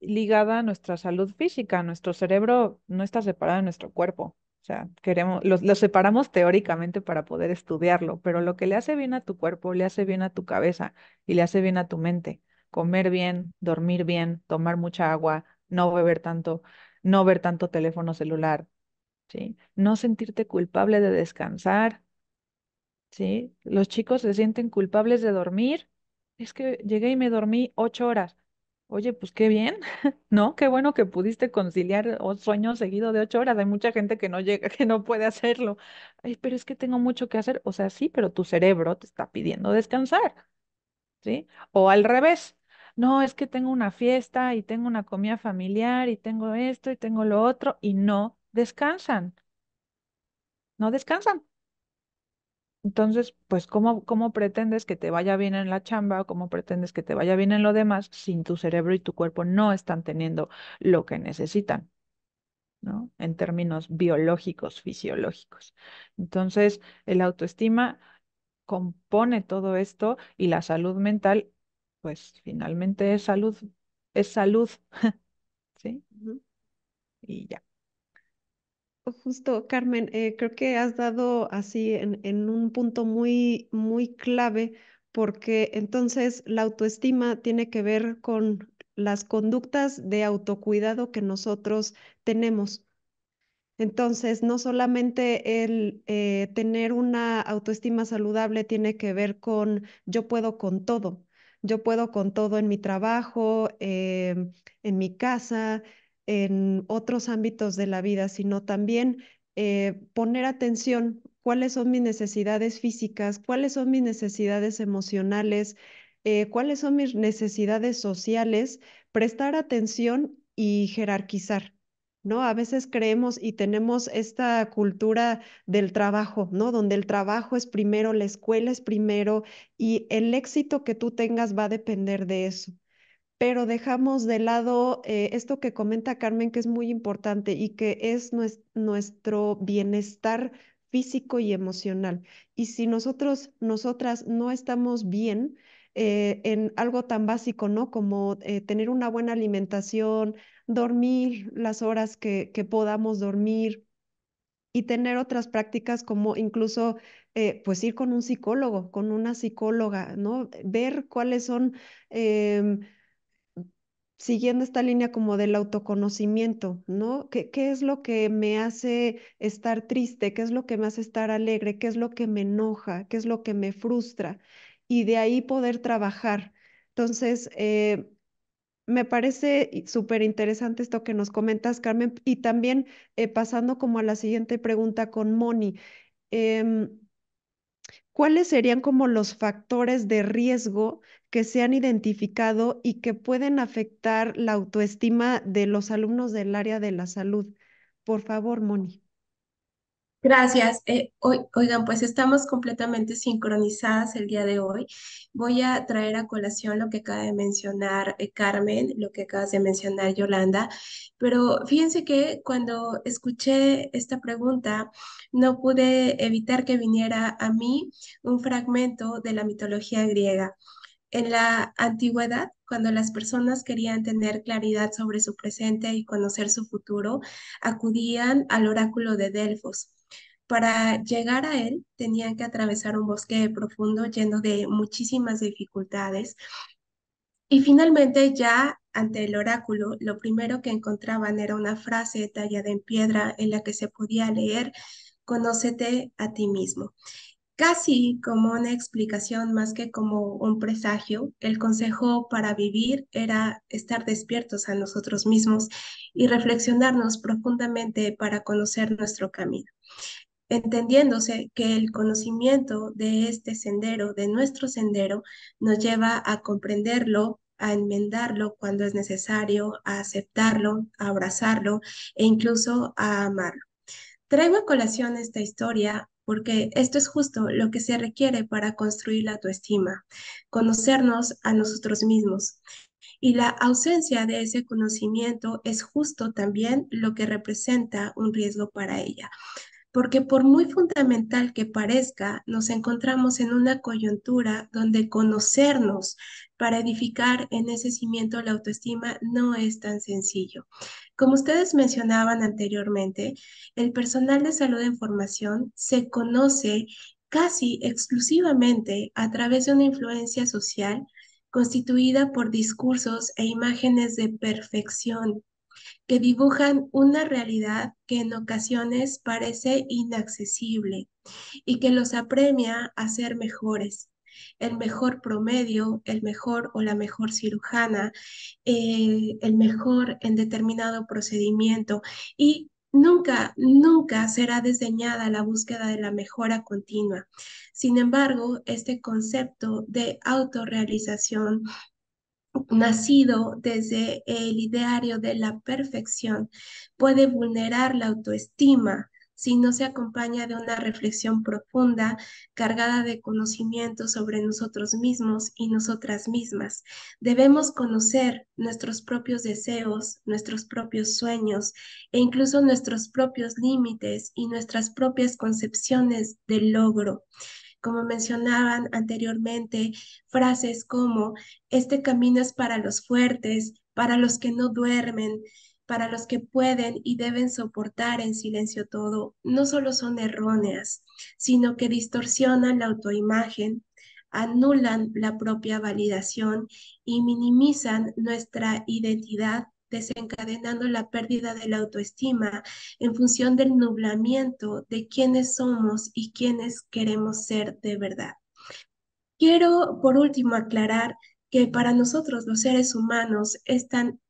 ligada a nuestra salud física. Nuestro cerebro no está separado de nuestro cuerpo. O sea, queremos, lo, separamos teóricamente para poder estudiarlo, pero lo que le hace bien a tu cuerpo, le hace bien a tu cabeza y le hace bien a tu mente. Comer bien, dormir bien, tomar mucha agua, no beber tanto, no ver tanto teléfono celular, ¿sí? No sentirte culpable de descansar, ¿sí? Los chicos se sienten culpables de dormir es que llegué y me dormí ocho horas. Oye, pues qué bien, ¿no? Qué bueno que pudiste conciliar un sueño seguido de ocho horas. Hay mucha gente que no llega, que no puede hacerlo. Ay, pero es que tengo mucho que hacer. O sea, sí, pero tu cerebro te está pidiendo descansar, ¿sí? O al revés. No, es que tengo una fiesta y tengo una comida familiar y tengo esto y tengo lo otro y no descansan. No descansan. Entonces, pues, ¿cómo, cómo pretendes que te vaya bien en la chamba? ¿Cómo pretendes que te vaya bien en lo demás sin tu cerebro y tu cuerpo no están teniendo lo que necesitan? ¿no? En términos biológicos, fisiológicos. Entonces, el autoestima compone todo esto y la salud mental, pues finalmente es salud, es salud, ¿sí? Y ya. Justo, Carmen, eh, creo que has dado así en, un punto muy, muy clave, porque entonces la autoestima tiene que ver con las conductas de autocuidado que nosotros tenemos. Entonces, no solamente el eh, tener una autoestima saludable tiene que ver con yo puedo con todo, yo puedo con todo en mi trabajo, em, en mi casa, en otros ámbitos de la vida, sino también eh, poner atención cuáles son mis necesidades físicas, cuáles son mis necesidades emocionales, eh, cuáles son mis necesidades sociales, prestar atención y jerarquizar. ¿No? A veces creemos y tenemos esta cultura del trabajo, ¿no? Donde el trabajo es primero, la escuela es primero y el éxito que tú tengas va a depender de eso pero dejamos de lado eh, esto que comenta Carmen, que es muy importante y que es nuestro bienestar físico y emocional. Y si nosotros, nosotras no estamos bien, eh, en algo tan básico, ¿no? Como eh, tener una buena alimentación, dormir las horas que, podamos dormir y tener otras prácticas como incluso, pues ir con un psicólogo, con una psicóloga, ¿no? Ver cuáles son em, siguiendo esta línea como del autoconocimiento, ¿no? ¿Qué, es lo que me hace estar triste? ¿Qué es lo que me hace estar alegre? ¿Qué es lo que me enoja? ¿Qué es lo que me frustra? Y de ahí poder trabajar. Entonces, eh, me parece súper interesante esto que nos comentas, Carmen, y también eh, pasando como a la siguiente pregunta con Moni. Em, ¿Cuáles serían como los factores de riesgo que se han identificado y que pueden afectar la autoestima de los alumnos del área de la salud. Por favor, Moni. Gracias. Eh, oigan, pues estamos completamente sincronizadas el día de hoy. Voy a traer a colación lo que acaba de mencionar eh, Carmen, lo que acabas de mencionar Yolanda, pero fíjense que cuando escuché esta pregunta, no pude evitar que viniera a mí un fragmento de la mitología griega. En la antigüedad, cuando las personas querían tener claridad sobre su presente y conocer su futuro, acudían al oráculo de Delfos. Para llegar a él, tenían que atravesar un bosque profundo lleno de muchísimas dificultades. Y finalmente, ya ante el oráculo, lo primero que encontraban era una frase tallada en piedra en la que se podía leer, conócete a ti mismo. Casi como una explicación más que como un presagio, el consejo para vivir era estar despiertos a nosotros mismos y reflexionarnos profundamente para conocer nuestro camino, entendiéndose que el conocimiento de este sendero, de nuestro sendero, nos lleva a comprenderlo, a enmendarlo cuando es necesario, a aceptarlo, a abrazarlo e incluso a amarlo. Traigo a colación esta historia porque esto es justo lo que se requiere para construir la autoestima, conocernos a nosotros mismos. Y la ausencia de ese conocimiento es justo también lo que representa un riesgo para ella porque por muy fundamental que parezca, nos encontramos en una coyuntura donde conocernos para edificar en ese cimiento la autoestima no es tan sencillo. Como ustedes mencionaban anteriormente, el personal de salud en formación se conoce casi exclusivamente a través de una influencia social constituida por discursos e imágenes de perfección, que dibujan una realidad que en ocasiones parece inaccesible y que los apremia a ser mejores. El mejor promedio, el mejor o la mejor cirujana, eh, el mejor en determinado procedimiento y Nunca, nunca será desdeñada la búsqueda de la mejora continua. Sin embargo, este concepto de autorrealización nacido desde el ideario de la perfección puede vulnerar la autoestima si no se acompaña de una reflexión profunda cargada de conocimiento sobre nosotros mismos y nosotras mismas. Debemos conocer nuestros propios deseos, nuestros propios sueños e incluso nuestros propios límites y nuestras propias concepciones del logro como mencionaban anteriormente, frases como, este camino es para los fuertes, para los que no duermen, para los que pueden y deben soportar en silencio todo, no solo son erróneas, sino que distorsionan la autoimagen, anulan la propia validación y minimizan nuestra identidad desencadenando la pérdida de la autoestima en función del nublamiento de quiénes somos y quiénes queremos ser de verdad. Quiero, por último, aclarar que para nosotros los seres humanos es tan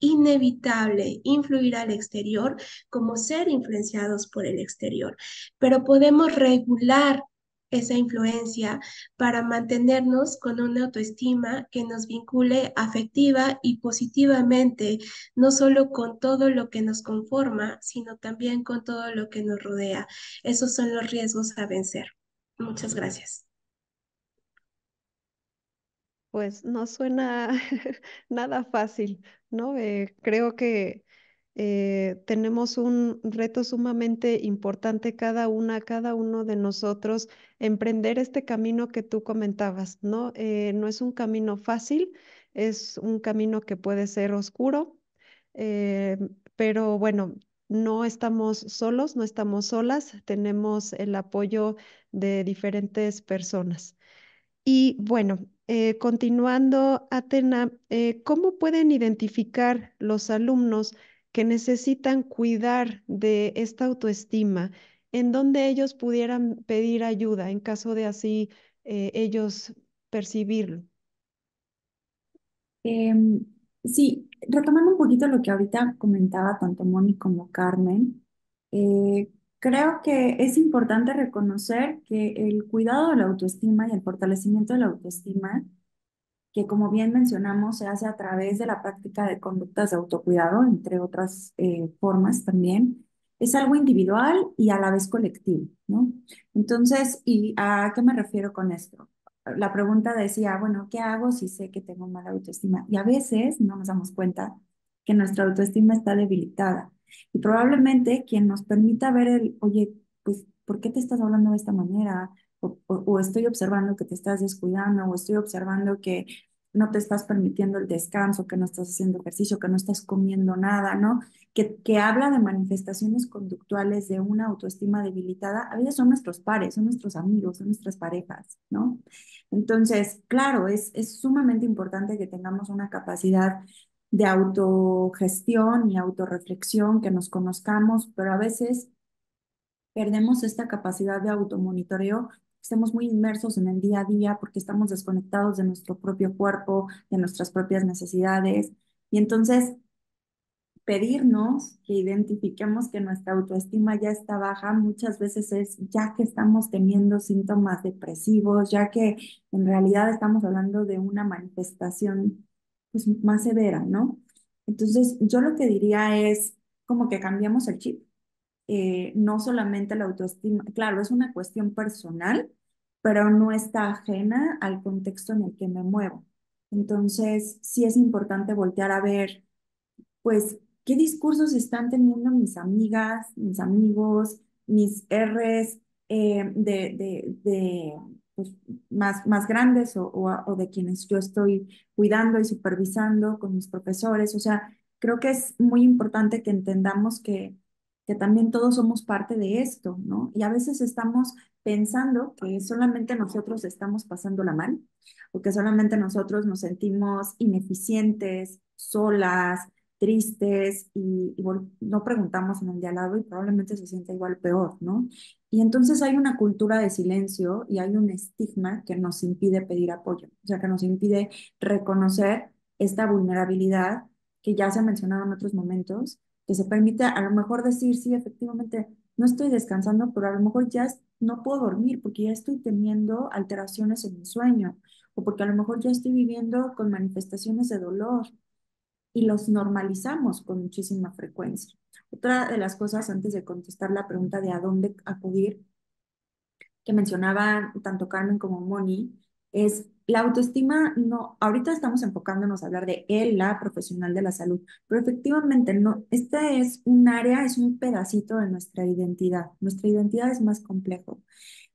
inevitable influir al exterior como ser influenciados por el exterior, pero podemos regular esa influencia para mantenernos con una autoestima que nos vincule afectiva y positivamente, no solo con todo lo que nos conforma, sino también con todo lo que nos rodea. Esos son los riesgos a vencer. Muchas gracias. Pues no suena nada fácil, ¿no? Eh, creo que eh, tenemos un reto sumamente importante cada una, cada uno de nosotros, emprender este camino que tú comentabas, ¿no? Eh, no es un camino fácil, es un camino que puede ser oscuro, eh, pero bueno, no estamos solos, no estamos solas, tenemos el apoyo de diferentes personas. Y bueno, continuando, Atena, ¿cómo pueden identificar los alumnos que necesitan cuidar de esta autoestima, en donde ellos pudieran pedir ayuda en caso de así eh, ellos percibirlo. Em, sí, retomando un poquito lo que ahorita comentaba tanto Moni como Carmen, eh, creo que es importante reconocer que el cuidado de la autoestima y el fortalecimiento de la autoestima que como bien mencionamos se hace a través de la práctica de conductas de autocuidado, entre otras eh, formas también, es algo individual y a la vez colectivo, ¿no? Entonces, ¿y a qué me refiero con esto? La pregunta decía, bueno, ¿qué hago si sé que tengo mala autoestima? Y a veces no nos damos cuenta que nuestra autoestima está debilitada. Y probablemente quien nos permita ver el, oye, pues, ¿por qué te estás hablando de esta manera? o, estoy observando que te estás descuidando, o estoy observando que no te estás permitiendo el descanso, que no estás haciendo ejercicio, que no estás comiendo nada, ¿no? Que, que habla de manifestaciones conductuales de una autoestima debilitada, a veces son nuestros pares, son nuestros amigos, son nuestras parejas, ¿no? Entonces, claro, es, es sumamente importante que tengamos una capacidad de autogestión y autorreflexión, que nos conozcamos, pero a veces perdemos esta capacidad de automonitoreo estemos muy inmersos en el día a día porque estamos desconectados de nuestro propio cuerpo, de nuestras propias necesidades. Y entonces, pedirnos que identifiquemos que nuestra autoestima ya está baja muchas veces es ya que estamos teniendo síntomas depresivos, ya que en realidad estamos hablando de una manifestación pues, más severa, ¿no? Entonces, yo lo que diría es como que cambiamos el chip eh, no solamente la autoestima, claro, es una cuestión personal, pero no está ajena al contexto en el que me muevo. Entonces, sí es importante voltear a ver, pues, qué discursos están teniendo mis amigas, mis amigos, mis Rs eh, de, de, pues, más, más grandes o, o, de quienes yo estoy cuidando y supervisando con mis profesores. O sea, creo que es muy importante que entendamos que que también todos somos parte de esto, ¿no? Y a veces estamos pensando que solamente nosotros estamos pasando la mal o que solamente nosotros nos sentimos ineficientes, solas, tristes y, no preguntamos en el al lado y probablemente se sienta igual peor, ¿no? Y entonces hay una cultura de silencio y hay un estigma que nos impide pedir apoyo, o sea, que nos impide reconocer esta vulnerabilidad que ya se ha mencionado en otros momentos que se permite a lo mejor decir, sí, efectivamente, no estoy descansando, pero a lo mejor ya no puedo dormir porque ya estoy teniendo alteraciones en mi sueño o porque a lo mejor ya estoy viviendo con manifestaciones de dolor y los normalizamos con muchísima frecuencia. Otra de las cosas antes de contestar la pregunta de a dónde acudir, que mencionaban tanto Carmen como Moni, es la autoestima, no, ahorita estamos enfocándonos a hablar de él, la profesional de la salud, pero efectivamente no, esta es un área, es un pedacito de nuestra identidad. Nuestra identidad es más complejo.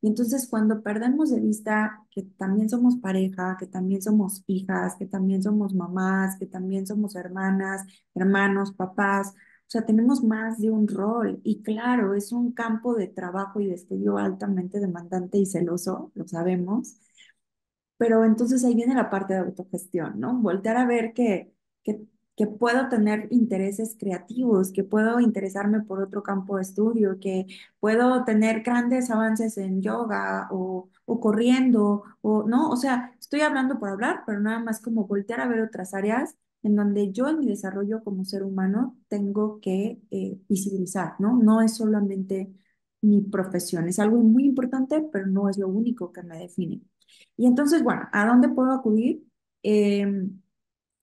Y entonces cuando perdemos de vista que también somos pareja, que también somos hijas, que también somos mamás, que también somos hermanas, hermanos, papás, o sea, tenemos más de un rol y claro, es un campo de trabajo y de estudio altamente demandante y celoso, lo sabemos pero entonces ahí viene la parte de autogestión, ¿no? Voltear a ver que, que, puedo tener intereses creativos, que puedo interesarme por otro campo de estudio, que puedo tener grandes avances en yoga o, o corriendo, o no, o sea, estoy hablando por hablar, pero nada más como voltear a ver otras áreas en donde yo en mi desarrollo como ser humano tengo que eh, visibilizar, ¿no? No es solamente mi profesión, es algo muy importante, pero no es lo único que me define. Y entonces, bueno, ¿a dónde puedo acudir? Em,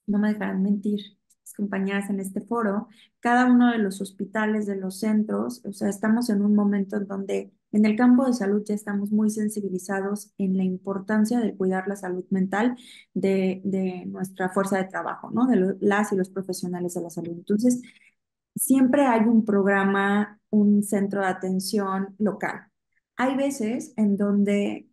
no me dejarán mentir, mis compañeras en este foro, cada uno de los hospitales, de los centros, o sea, estamos en un momento en donde en el campo de salud ya estamos muy sensibilizados en la importancia de cuidar la salud mental de, nuestra fuerza de trabajo, ¿no? De las y los profesionales de la salud. Entonces, siempre hay un programa, un centro de atención local. Hay veces en donde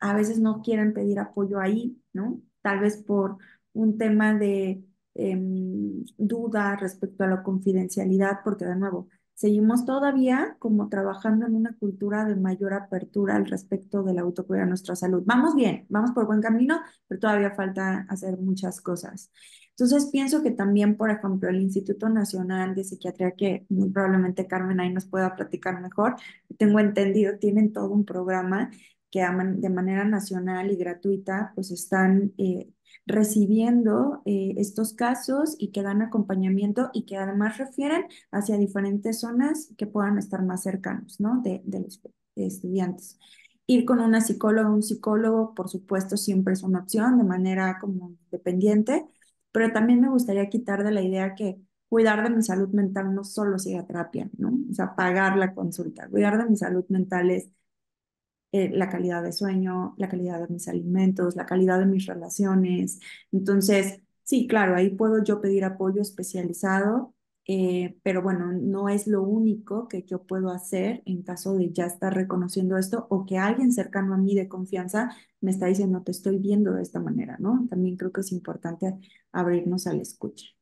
a veces no quieren pedir apoyo ahí, ¿no? Tal vez por un tema de em, duda respecto a la confidencialidad, porque de nuevo, seguimos todavía como trabajando en una cultura de mayor apertura al respecto de la autocuidado nuestra salud. Vamos bien, vamos por buen camino, pero todavía falta hacer muchas cosas. Entonces pienso que también, por ejemplo, el Instituto Nacional de Psiquiatría, que muy probablemente Carmen ahí nos pueda platicar mejor, tengo entendido, tienen todo un programa que de manera nacional y gratuita pues están eh, recibiendo eh, estos casos y que dan acompañamiento y que además refieren hacia diferentes zonas que puedan estar más cercanos ¿no? de, los estudiantes. Ir con una psicóloga, o un psicólogo, por supuesto, siempre es una opción de manera como dependiente, pero también me gustaría quitar de la idea que cuidar de mi salud mental no solo es terapia, ¿no? O sea, pagar la consulta, cuidar de mi salud mental es eh, la calidad de sueño, la calidad de mis alimentos, la calidad de mis relaciones. Entonces, sí, claro, ahí puedo yo pedir apoyo especializado, eh, pero bueno, no es lo único que yo puedo hacer en caso de ya estar reconociendo esto o que alguien cercano a mí de confianza me está diciendo, te estoy viendo de esta manera, ¿no? También creo que es importante abrirnos al escuchar. escucha.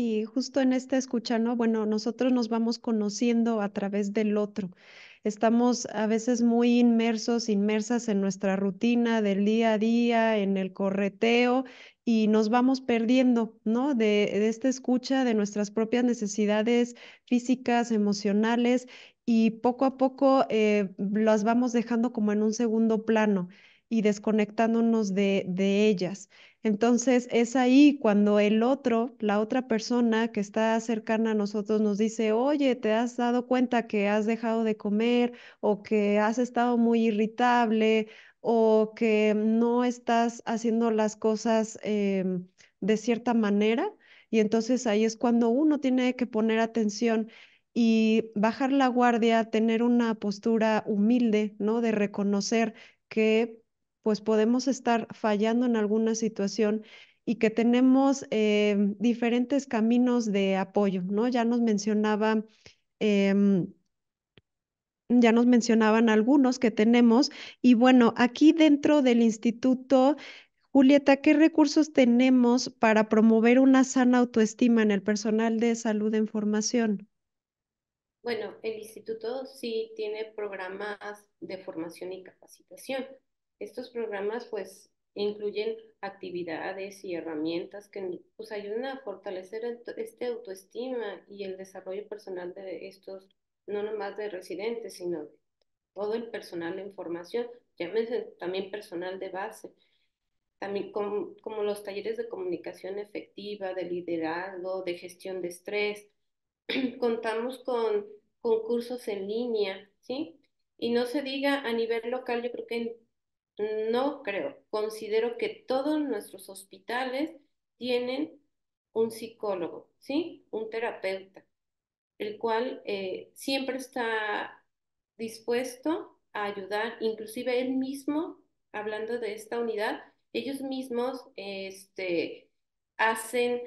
Y justo en esta escucha, ¿no? Bueno, nosotros nos vamos conociendo a través del otro. Estamos a veces muy inmersos, inmersas en nuestra rutina del día a día, en el correteo, y nos vamos perdiendo, ¿no? De, esta escucha, de nuestras propias necesidades físicas, emocionales, y poco a poco eh, las vamos dejando como en un segundo plano y desconectándonos de, ellas. Entonces es ahí cuando el otro, la otra persona que está cercana a nosotros nos dice, oye, ¿te has dado cuenta que has dejado de comer o que has estado muy irritable o que no estás haciendo las cosas em, de cierta manera? Y entonces ahí es cuando uno tiene que poner atención y bajar la guardia, tener una postura humilde, ¿no? De reconocer que pues podemos estar fallando en alguna situación y que tenemos em, diferentes caminos de apoyo, ¿no? Ya nos mencionaba... Em, ya nos mencionaban algunos que tenemos. Y bueno, aquí dentro del instituto, Julieta, ¿qué recursos tenemos para promover una sana autoestima en el personal de salud en formación? Bueno, el instituto sí tiene programas de formación y capacitación. Estos programas pues incluyen actividades y herramientas que pues ayudan a fortalecer este autoestima y el desarrollo personal de estos, no nomás de residentes, sino de todo el personal en formación, llámese también personal de base, también como, como los talleres de comunicación efectiva, de liderazgo, de gestión de estrés. Contamos con cursos en línea, ¿sí? Y no se diga a nivel local, yo creo que en no creo. Considero que todos nuestros hospitales tienen un psicólogo, ¿sí? Un terapeuta, el cual eh, siempre está dispuesto a ayudar, inclusive él mismo, hablando de esta unidad, ellos mismos este, hacen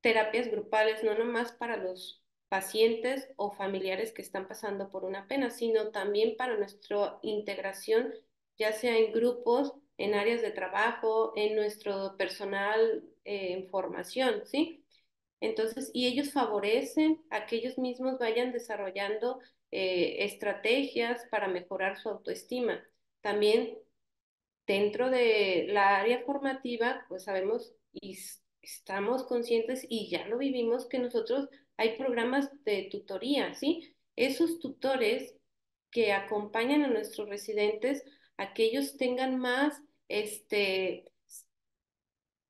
terapias grupales, no nomás para los pacientes o familiares que están pasando por una pena, sino también para nuestra integración ya sea en grupos, en áreas de trabajo, en nuestro personal, eh, en formación, ¿sí? Entonces, y ellos favorecen a que ellos mismos vayan desarrollando eh, estrategias para mejorar su autoestima. También dentro de la área formativa, pues sabemos y estamos conscientes y ya lo vivimos que nosotros hay programas de tutoría, ¿sí? Esos tutores que acompañan a nuestros residentes que ellos tengan más este,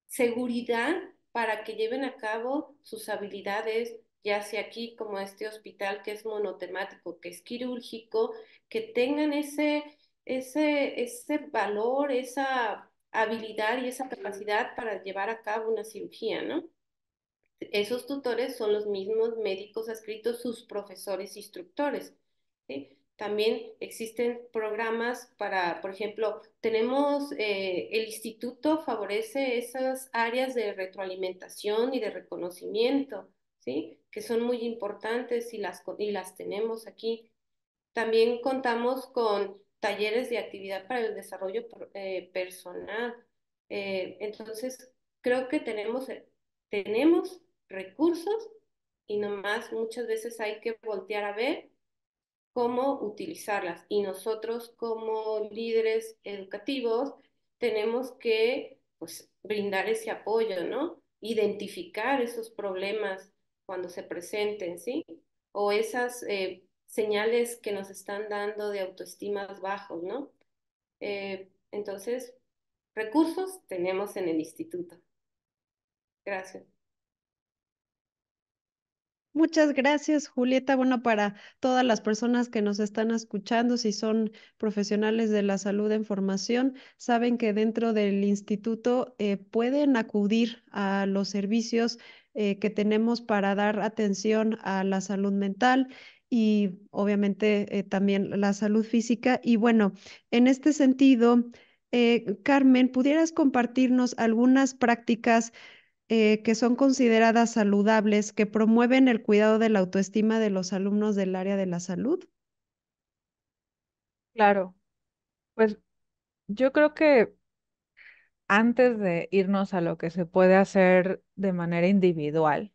seguridad para que lleven a cabo sus habilidades, ya sea aquí como este hospital que es monotemático, que es quirúrgico, que tengan ese, ese, ese valor, esa habilidad y esa capacidad para llevar a cabo una cirugía, ¿no? Esos tutores son los mismos médicos adscritos, sus profesores instructores. ¿sí? También existen programas para, por ejemplo, tenemos, eh, el instituto favorece esas áreas de retroalimentación y de reconocimiento, ¿sí? Que son muy importantes y las, las tenemos aquí. También contamos con talleres de actividad para el desarrollo eh, personal. Eh, entonces, creo que tenemos, tenemos recursos y nomás muchas veces hay que voltear a ver cómo utilizarlas. Y nosotros como líderes educativos tenemos que pues, brindar ese apoyo, ¿no? Identificar esos problemas cuando se presenten, ¿sí? O esas eh, señales que nos están dando de autoestimas bajos, ¿no? Eh, entonces, recursos tenemos en el instituto. Gracias. Muchas gracias, Julieta. Bueno, para todas las personas que nos están escuchando, si son profesionales de la salud en formación, saben que dentro del instituto eh, pueden acudir a los servicios eh, que tenemos para dar atención a la salud mental y obviamente eh, también la salud física. Y bueno, en este sentido, Carmen, ¿pudieras compartirnos algunas prácticas? Eh, que son consideradas saludables, que promueven el cuidado de la autoestima de los alumnos del área de la salud? Claro, pues yo creo que antes de irnos a lo que se puede hacer de manera individual,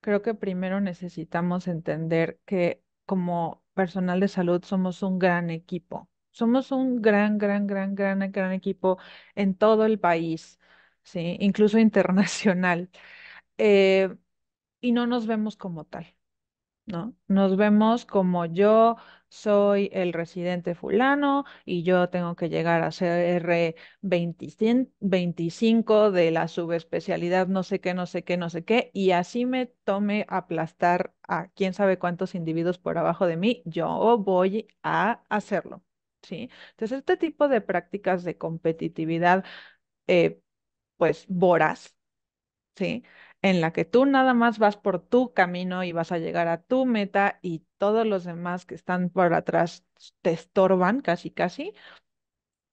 creo que primero necesitamos entender que como personal de salud somos un gran equipo. Somos un gran, gran, gran, gran, gran equipo en todo el país. ¿sí? incluso internacional, eh, y no nos vemos como tal. ¿no? Nos vemos como yo soy el residente fulano y yo tengo que llegar a ser R25 de la subespecialidad no sé qué, no sé qué, no sé qué, y así me tome aplastar a quién sabe cuántos individuos por abajo de mí, yo voy a hacerlo, ¿sí? Entonces, este tipo de prácticas de competitividad eh, pues voraz, ¿sí? En la que tú nada más vas por tu camino y vas a llegar a tu meta y todos los demás que están por atrás te estorban casi, casi,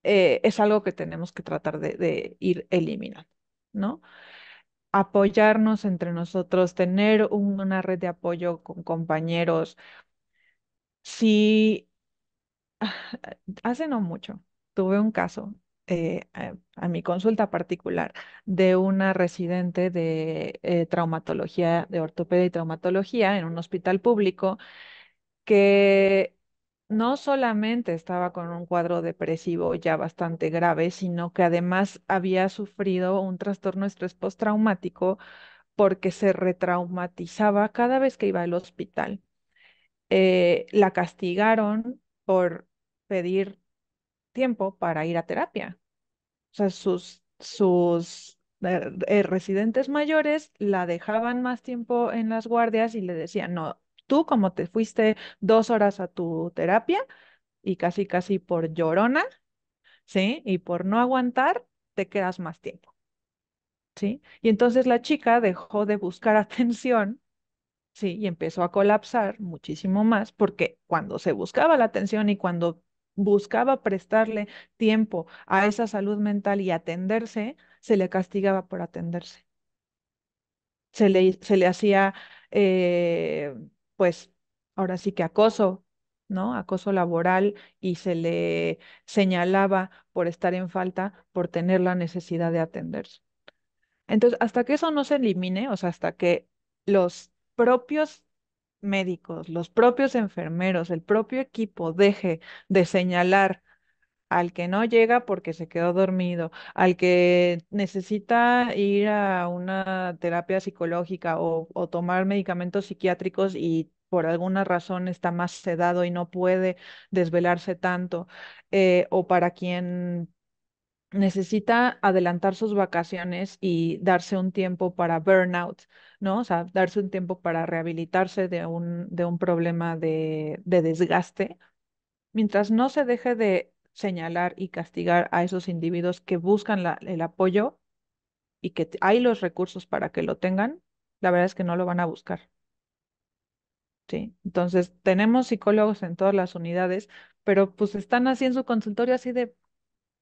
eh, es algo que tenemos que tratar de, ir eliminando, ¿no? Apoyarnos entre nosotros, tener una red de apoyo con compañeros. Sí, hace no mucho tuve un caso eh, a, mi consulta particular de una residente de eh, traumatología, de ortopedia y traumatología en un hospital público que no solamente estaba con un cuadro depresivo ya bastante grave, sino que además había sufrido un trastorno estrés postraumático porque se retraumatizaba cada vez que iba al hospital. Eh, la castigaron por pedir tiempo para ir a terapia. O sea, sus, sus eh, eh, residentes mayores la dejaban más tiempo en las guardias y le decían, no, tú como te fuiste dos horas a tu terapia y casi, casi por llorona, ¿sí? Y por no aguantar, te quedas más tiempo, ¿sí? Y entonces la chica dejó de buscar atención, ¿sí? Y empezó a colapsar muchísimo más porque cuando se buscaba la atención y cuando buscaba prestarle tiempo a esa salud mental y atenderse, se le castigaba por atenderse. Se le, se le hacía, eh, pues, ahora sí que acoso, ¿no? Acoso laboral y se le señalaba por estar en falta, por tener la necesidad de atenderse. Entonces, hasta que eso no se elimine, o sea, hasta que los propios médicos, los propios enfermeros, el propio equipo deje de señalar al que no llega porque se quedó dormido, al que necesita ir a una terapia psicológica o, tomar medicamentos psiquiátricos y por alguna razón está más sedado y no puede desvelarse tanto, eh, o para quien necesita adelantar sus vacaciones y darse un tiempo para burnout. ¿no? O sea, darse un tiempo para rehabilitarse de un, de un problema de, desgaste, mientras no se deje de señalar y castigar a esos individuos que buscan el apoyo y que hay los recursos para que lo tengan, la verdad es que no lo van a buscar. Sí, entonces tenemos psicólogos en todas las unidades, pero pues están así en su consultorio así de,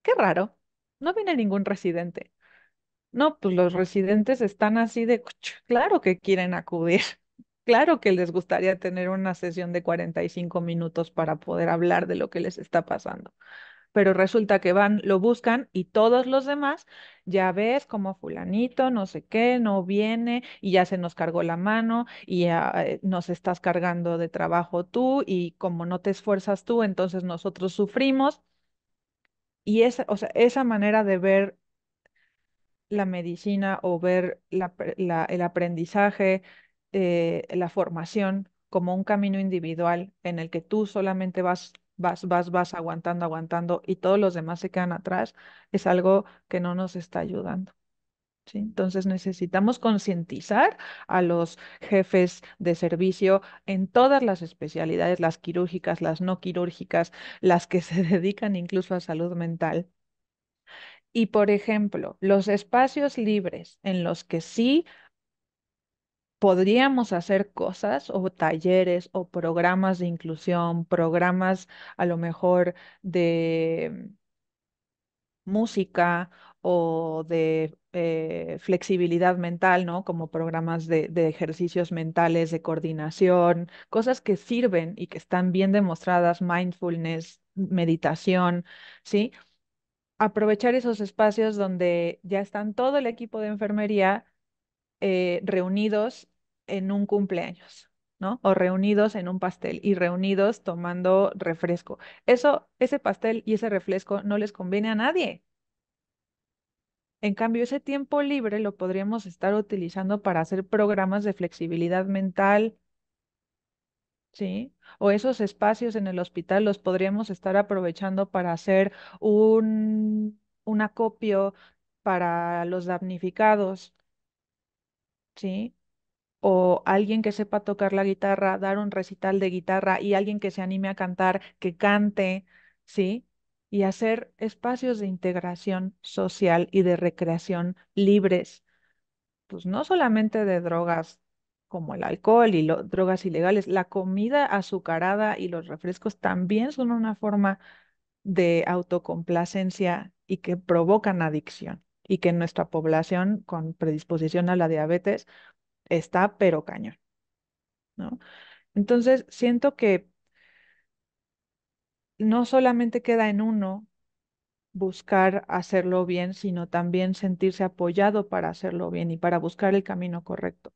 qué raro, no viene ningún residente. No, pues los residentes están así de, claro que quieren acudir, claro que les gustaría tener una sesión de 45 minutos para poder hablar de lo que les está pasando pero resulta que van, lo buscan y todos los demás, ya ves como fulanito, no sé qué, no viene y ya se nos cargó la mano y ya ah, eh, nos estás cargando de trabajo tú y como no te esfuerzas tú, entonces nosotros sufrimos. Y esa, o sea, esa manera de ver la medicina o ver el aprendizaje, eh, la formación como un camino individual en el que tú solamente vas, vas, vas, vas aguantando, aguantando y todos los demás se quedan atrás, es algo que no nos está ayudando. ¿sí? Entonces necesitamos concientizar a los jefes de servicio en todas las especialidades, las quirúrgicas, las no quirúrgicas, las que se dedican incluso a salud mental, y por ejemplo, los espacios libres en los que sí podríamos hacer cosas o talleres o programas de inclusión, programas a lo mejor de música o de eh, flexibilidad mental, ¿no? Como programas de, ejercicios mentales, de coordinación, cosas que sirven y que están bien demostradas, mindfulness, meditación, ¿sí? aprovechar esos espacios donde ya están todo el equipo de enfermería eh, reunidos en un cumpleaños, ¿no? O reunidos en un pastel y reunidos tomando refresco. Eso, ese pastel y ese refresco no les conviene a nadie. En cambio, ese tiempo libre lo podríamos estar utilizando para hacer programas de flexibilidad mental, ¿sí? O esos espacios en el hospital los podríamos estar aprovechando para hacer un, acopio para los damnificados, ¿sí? O alguien que sepa tocar la guitarra, dar un recital de guitarra y alguien que se anime a cantar, que cante, ¿sí? Y hacer espacios de integración social y de recreación libres, pues no solamente de drogas, como el alcohol y drogas ilegales, la comida azucarada y los refrescos también son una forma de autocomplacencia y que provocan adicción y que nuestra población con predisposición a la diabetes está pero cañón. ¿no? Entonces, siento que no solamente queda en uno buscar hacerlo bien, sino también sentirse apoyado para hacerlo bien y para buscar el camino correcto.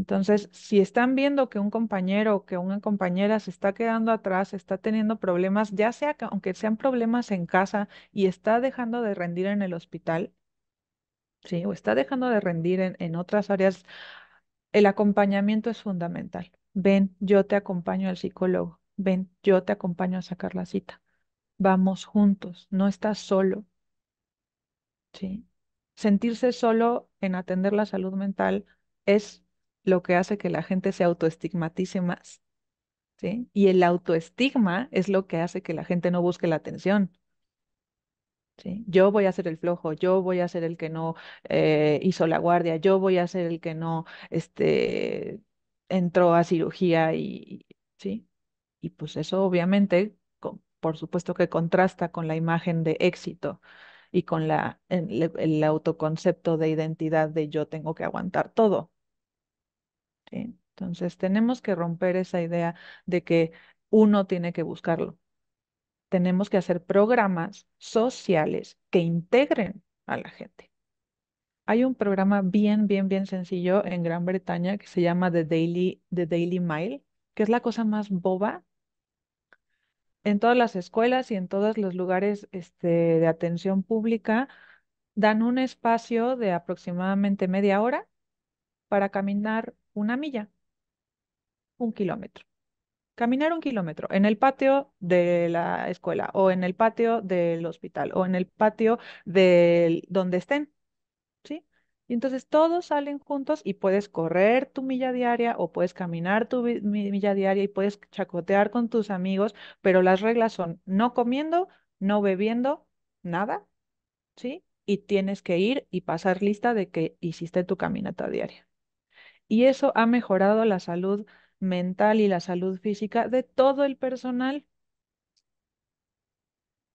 Entonces, si están viendo que un compañero o que una compañera se está quedando atrás, está teniendo problemas, ya sea que, aunque sean problemas en casa y está dejando de rendir en el hospital, ¿sí? O está dejando de rendir en, otras áreas, el acompañamiento es fundamental. Ven, yo te acompaño al psicólogo. Ven, yo te acompaño a sacar la cita. Vamos juntos, no estás solo. Sentirse solo en atender la salud mental es lo que hace que la gente se autoestigmatice más. ¿sí? Y el autoestigma es lo que hace que la gente no busque la atención. ¿sí? Yo voy a ser el flojo, yo voy a ser el que no eh, hizo la guardia, yo voy a ser el que no este, entró a cirugía y, ¿sí? Y pues eso obviamente, por supuesto que contrasta con la imagen de éxito y con la, el autoconcepto de identidad de yo tengo que aguantar todo, entonces, tenemos que romper esa idea de que uno tiene que buscarlo. Tenemos que hacer programas sociales que integren a la gente. Hay un programa bien, bien, bien sencillo en Gran Bretaña que se llama The Daily, The Daily Mile, que es la cosa más boba. En todas las escuelas y en todos los lugares este, de atención pública dan un espacio de aproximadamente media hora para caminar una milla, un kilómetro. Caminar un kilómetro en el patio de la escuela o en el patio del hospital o en el patio de donde estén. ¿Sí? Y entonces todos salen juntos y puedes correr tu milla diaria o puedes caminar tu milla diaria y puedes chacotear con tus amigos, pero las reglas son no comiendo, no bebiendo, nada, ¿sí? Y tienes que ir y pasar lista de que hiciste tu caminata diaria y eso ha mejorado la salud mental y la salud física de todo el personal.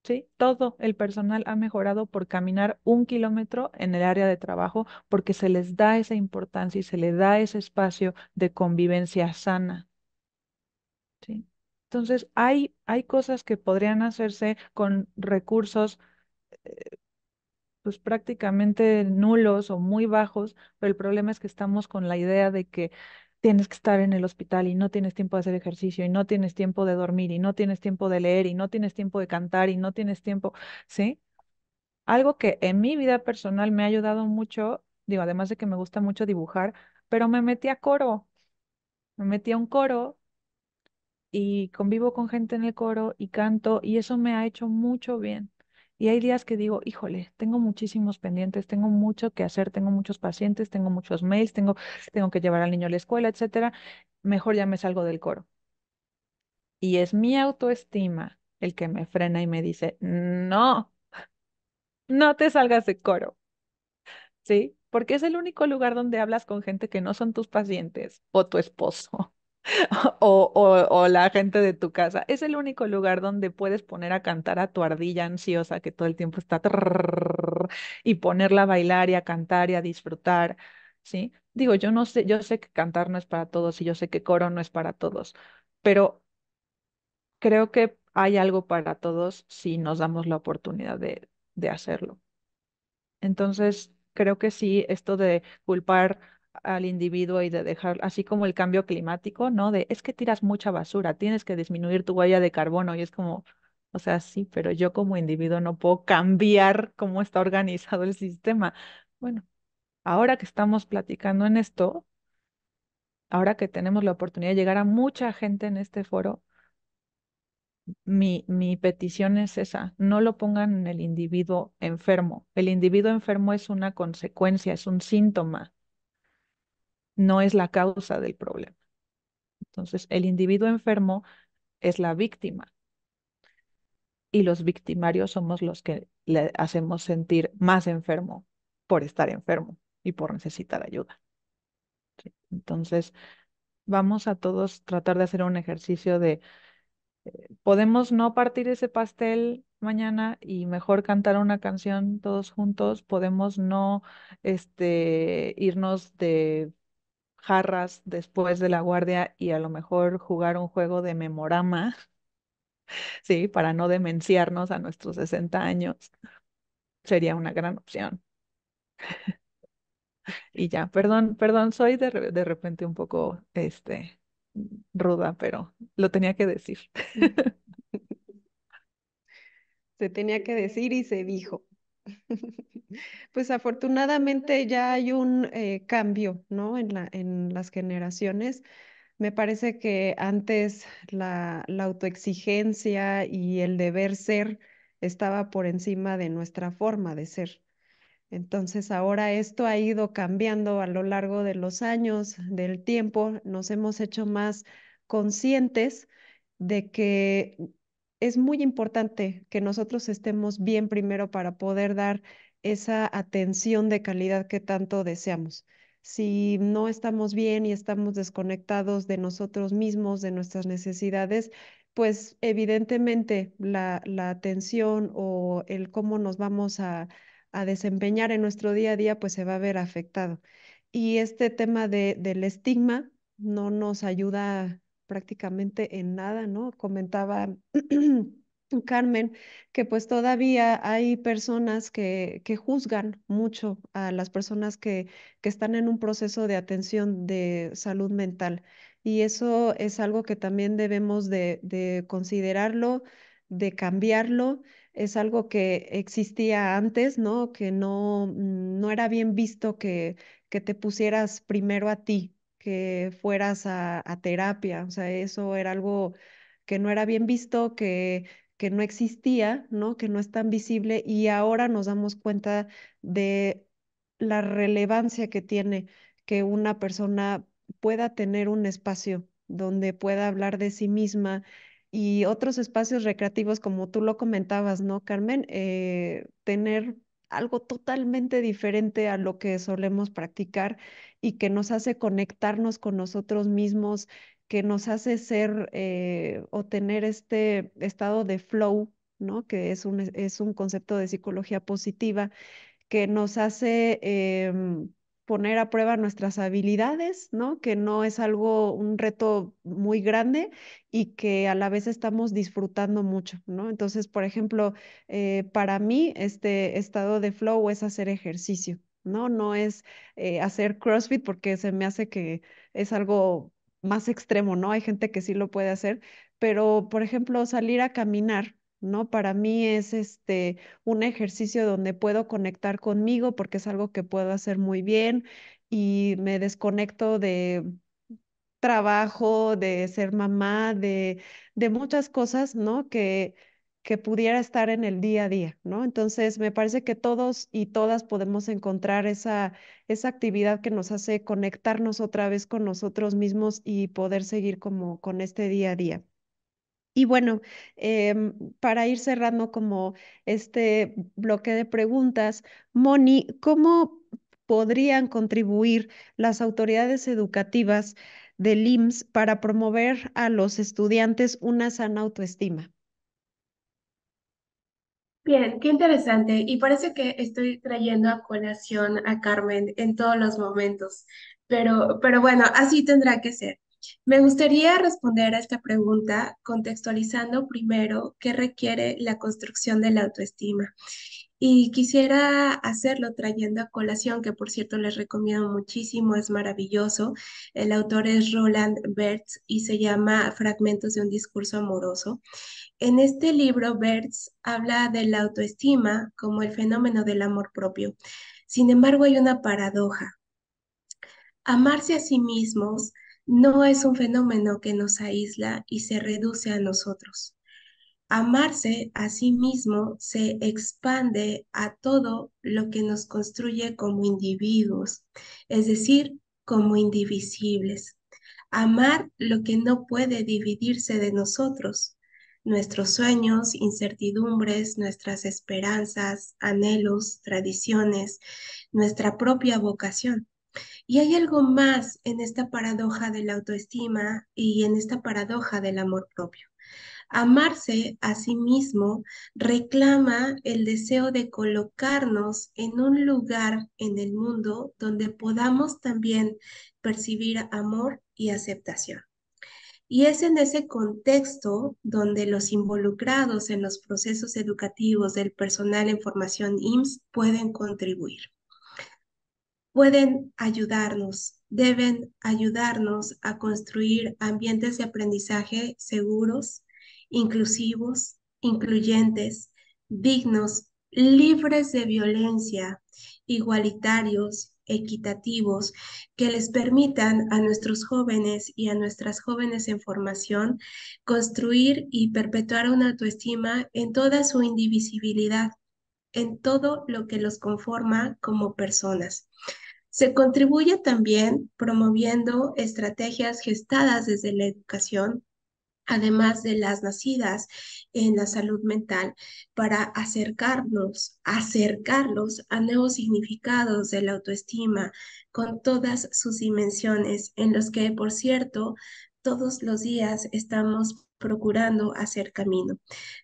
¿sí? Todo el personal ha mejorado por caminar un kilómetro en el área de trabajo porque se les da esa importancia y se les da ese espacio de convivencia sana. ¿sí? Entonces, hay, hay cosas que podrían hacerse con recursos eh, pues prácticamente nulos o muy bajos, pero el problema es que estamos con la idea de que tienes que estar en el hospital y no tienes tiempo de hacer ejercicio y no tienes tiempo de dormir y no tienes tiempo de leer y no tienes tiempo de cantar y no tienes tiempo, ¿sí? Algo que en mi vida personal me ha ayudado mucho, digo, además de que me gusta mucho dibujar, pero me metí a coro, me metí a un coro y convivo con gente en el coro y canto y eso me ha hecho mucho bien. Y hay días que digo, híjole, tengo muchísimos pendientes, tengo mucho que hacer, tengo muchos pacientes, tengo muchos mails, tengo, tengo que llevar al niño a la escuela, etcétera. Mejor ya me salgo del coro. Y es mi autoestima el que me frena y me dice, no, no te salgas del coro. ¿Sí? Porque es el único lugar donde hablas con gente que no son tus pacientes o tu esposo o, o, la gente de tu casa. Es el único lugar donde puedes poner a cantar a tu ardilla ansiosa que todo el tiempo está y ponerla a bailar y a cantar y a disfrutar, ¿sí? Digo, yo no sé, yo sé que cantar no es para todos y yo sé que coro no es para todos, pero creo que hay algo para todos si nos damos la oportunidad de, de hacerlo. Entonces, creo que sí, esto de culpar al individuo y de dejar, así como el cambio climático, ¿no? De es que tiras mucha basura, tienes que disminuir tu huella de carbono y es como, o sea, sí, pero yo como individuo no puedo cambiar cómo está organizado el sistema. Bueno, ahora que estamos platicando en esto, ahora que tenemos la oportunidad de llegar a mucha gente en este foro, mi, mi, petición es esa, no lo pongan en el individuo enfermo. El individuo enfermo es una consecuencia, es un síntoma no es la causa del problema. Entonces, el individuo enfermo es la víctima y los victimarios somos los que le hacemos sentir más enfermo por estar enfermo y por necesitar ayuda. Entonces, vamos a todos tratar de hacer un ejercicio de, eh, podemos no partir ese pastel mañana y mejor cantar una canción todos juntos, podemos no este, irnos de jarras después de la guardia y a lo mejor jugar un juego de memorama, ¿sí? Para no demenciarnos a nuestros 60 años, sería una gran opción. y ya, perdón, perdón, soy de, de repente un poco, este, ruda, pero lo tenía que decir. se tenía que decir y se dijo. Pues afortunadamente ya hay un eh, cambio, ¿no? En la, en las generaciones. Me parece que antes la, la autoexigencia y el deber ser estaba por encima de nuestra forma de ser. Entonces ahora esto ha ido cambiando a lo largo de los años, del tiempo, nos hemos hecho más conscientes de que es muy importante que nosotros estemos bien primero para poder dar esa atención de calidad que tanto deseamos. Si no estamos bien y estamos desconectados de nosotros mismos, de nuestras necesidades, pues evidentemente la, atención o el cómo nos vamos a, desempeñar en nuestro día a día, pues se va a ver afectado. Y este tema del estigma no nos ayuda prácticamente en nada, ¿no? Comentaba Carmen que pues todavía hay personas que, juzgan mucho a las personas que, están en un proceso de atención de salud mental y eso es algo que también debemos de, considerarlo, de cambiarlo es algo que existía antes, ¿no? Que no, no era bien visto que, que te pusieras primero a ti, que fueras a, terapia, o sea, eso era algo que no era bien visto, que que no existía, ¿no? Que no es tan visible y ahora nos damos cuenta de la relevancia que tiene que una persona pueda tener un espacio donde pueda hablar de sí misma y otros espacios recreativos, como tú lo comentabas, ¿no, Carmen? Eh, tener algo totalmente diferente a lo que solemos practicar y que nos hace conectarnos con nosotros mismos, que nos hace ser eh, o tener este estado de flow, ¿no? que es un, es un concepto de psicología positiva, que nos hace... Em, poner a prueba nuestras habilidades, ¿no? Que no es algo, un reto muy grande y que a la vez estamos disfrutando mucho, ¿no? Entonces, por ejemplo, eh, para mí este estado de flow es hacer ejercicio, ¿no? No es eh, hacer CrossFit porque se me hace que es algo más extremo, ¿no? Hay gente que sí lo puede hacer, pero, por ejemplo, salir a caminar, ¿no? Para mí es este un ejercicio donde puedo conectar conmigo porque es algo que puedo hacer muy bien y me desconecto de trabajo, de ser mamá, de, de muchas cosas, ¿no? Que, que pudiera estar en el día a día, ¿no? Entonces, me parece que todos y todas podemos encontrar esa, esa actividad que nos hace conectarnos otra vez con nosotros mismos y poder seguir como con este día a día. Y bueno, em, para ir cerrando como este bloque de preguntas, Moni, ¿cómo podrían contribuir las autoridades educativas del IMSS para promover a los estudiantes una sana autoestima? Bien, qué interesante. Y parece que estoy trayendo a colación a Carmen en todos los momentos, pero, pero bueno, así tendrá que ser. Me gustaría responder a esta pregunta contextualizando primero qué requiere la construcción de la autoestima. Y quisiera hacerlo trayendo a colación, que por cierto les recomiendo muchísimo, es maravilloso. El autor es Roland Bertz y se llama Fragmentos de un discurso amoroso. En este libro, Bertz habla de la autoestima como el fenómeno del amor propio. Sin embargo, hay una paradoja. Amarse a sí mismos no es un fenómeno que nos aísla y se reduce a nosotros. Amarse a sí mismo se expande a todo lo que nos construye como individuos, es decir, como indivisibles. Amar lo que no puede dividirse de nosotros, nuestros sueños, incertidumbres, nuestras esperanzas, anhelos, tradiciones, nuestra propia vocación. Y hay algo más en esta paradoja de la autoestima y en esta paradoja del amor propio. Amarse a sí mismo reclama el deseo de colocarnos en un lugar en el mundo donde podamos también percibir amor y aceptación. Y es en ese contexto donde los involucrados en los procesos educativos del personal en formación IMSS pueden contribuir pueden ayudarnos, deben ayudarnos a construir ambientes de aprendizaje seguros, inclusivos, incluyentes, dignos, libres de violencia, igualitarios, equitativos, que les permitan a nuestros jóvenes y a nuestras jóvenes en formación construir y perpetuar una autoestima en toda su indivisibilidad, en todo lo que los conforma como personas. Se contribuye también promoviendo estrategias gestadas desde la educación, además de las nacidas en la salud mental, para acercarnos, acercarlos a nuevos significados de la autoestima con todas sus dimensiones, en los que, por cierto, todos los días estamos procurando hacer camino.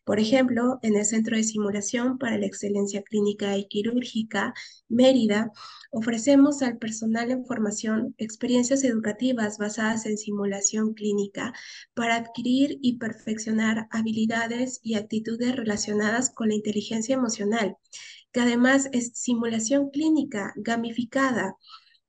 Por ejemplo, en el Centro de Simulación para la Excelencia Clínica y Quirúrgica Mérida, ofrecemos al personal en formación experiencias educativas basadas en simulación clínica para adquirir y perfeccionar habilidades y actitudes relacionadas con la inteligencia emocional, que además es simulación clínica gamificada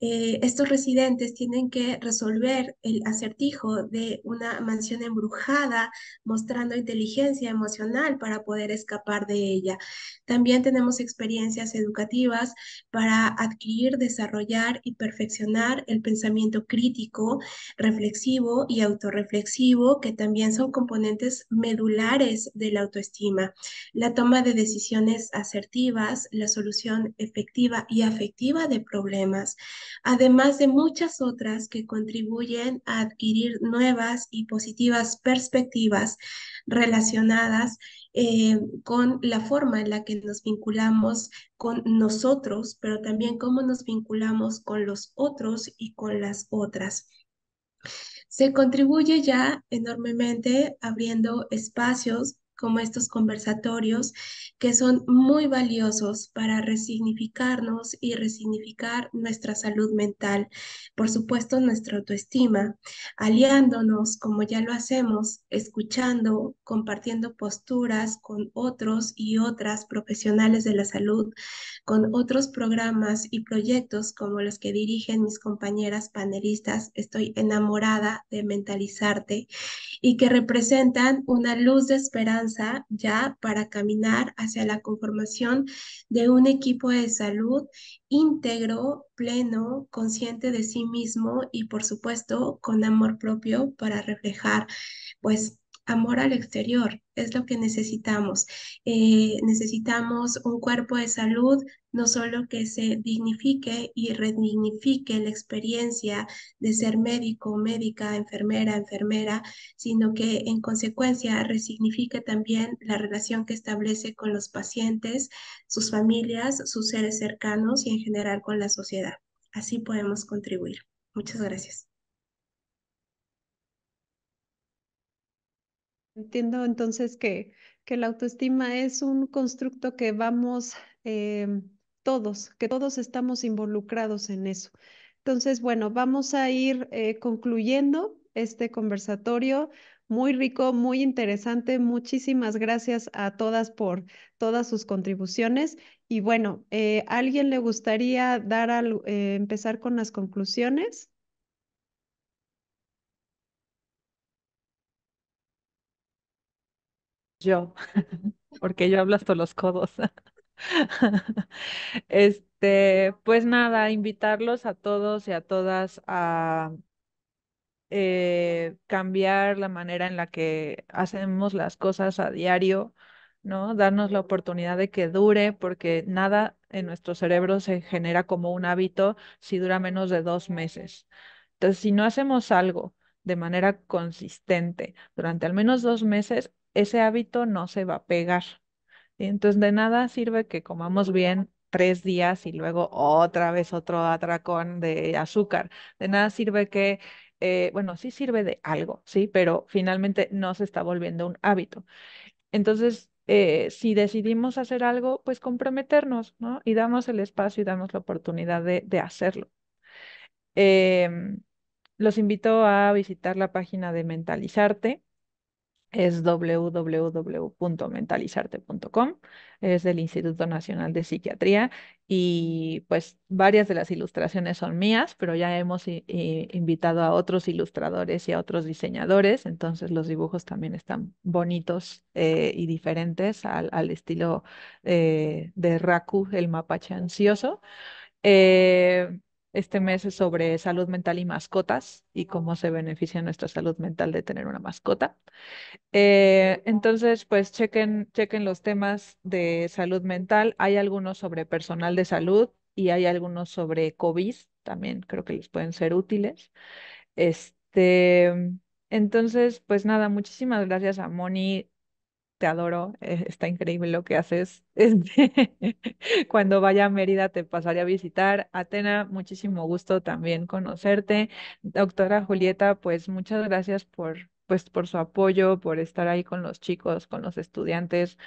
eh, estos residentes tienen que resolver el acertijo de una mansión embrujada, mostrando inteligencia emocional para poder escapar de ella. También tenemos experiencias educativas para adquirir, desarrollar y perfeccionar el pensamiento crítico, reflexivo y autorreflexivo, que también son componentes medulares de la autoestima. La toma de decisiones asertivas, la solución efectiva y afectiva de problemas además de muchas otras que contribuyen a adquirir nuevas y positivas perspectivas relacionadas eh, con la forma en la que nos vinculamos con nosotros, pero también cómo nos vinculamos con los otros y con las otras. Se contribuye ya enormemente abriendo espacios como estos conversatorios que son muy valiosos para resignificarnos y resignificar nuestra salud mental, por supuesto nuestra autoestima, aliándonos como ya lo hacemos, escuchando, compartiendo posturas con otros y otras profesionales de la salud, con otros programas y proyectos como los que dirigen mis compañeras panelistas, estoy enamorada de mentalizarte y que representan una luz de esperanza ya para caminar hacia la conformación de un equipo de salud íntegro, pleno, consciente de sí mismo y por supuesto con amor propio para reflejar pues amor al exterior, es lo que necesitamos. Eh, necesitamos un cuerpo de salud, no solo que se dignifique y redignifique la experiencia de ser médico, médica, enfermera, enfermera, sino que en consecuencia resignifique también la relación que establece con los pacientes, sus familias, sus seres cercanos y en general con la sociedad. Así podemos contribuir. Muchas gracias. Entiendo entonces que, la autoestima es un constructo que vamos em, todos, que todos estamos involucrados en eso. Entonces, bueno, vamos a ir eh, concluyendo este conversatorio muy rico, muy interesante. Muchísimas gracias a todas por todas sus contribuciones. Y bueno, eh, ¿alguien le gustaría dar al, eh, empezar con las conclusiones? yo, porque yo hablo hasta los codos. Este, pues nada, invitarlos a todos y a todas a eh, cambiar la manera en la que hacemos las cosas a diario, ¿no? Darnos la oportunidad de que dure, porque nada en nuestro cerebro se genera como un hábito si dura menos de dos meses. Entonces, si no hacemos algo de manera consistente durante al menos dos meses, ese hábito no se va a pegar. Entonces, de nada sirve que comamos bien tres días y luego otra vez otro atracón de azúcar. De nada sirve que, eh, bueno, sí sirve de algo, ¿sí? Pero finalmente no se está volviendo un hábito. Entonces, eh, si decidimos hacer algo, pues comprometernos, ¿no? Y damos el espacio y damos la oportunidad de, hacerlo. Em, los invito a visitar la página de Mentalizarte es www.mentalizarte.com, es del Instituto Nacional de Psiquiatría y pues varias de las ilustraciones son mías, pero ya hemos eh, eh, invitado a otros ilustradores y a otros diseñadores, entonces los dibujos también están bonitos eh, y diferentes al, estilo de Raku, el mapache ansioso. Este mes es sobre salud mental y mascotas y cómo se beneficia nuestra salud mental de tener una mascota. Eh, entonces, pues chequen, chequen los temas de salud mental. Hay algunos sobre personal de salud y hay algunos sobre COVID. También creo que les pueden ser útiles. Este, entonces, pues nada, muchísimas gracias a Moni te adoro, eh, está increíble lo que haces. Este, cuando vaya a Mérida te pasaré a visitar. Atena, muchísimo gusto también conocerte. Doctora Julieta, pues muchas gracias por, pues, por su apoyo, por estar ahí con los chicos, con los estudiantes.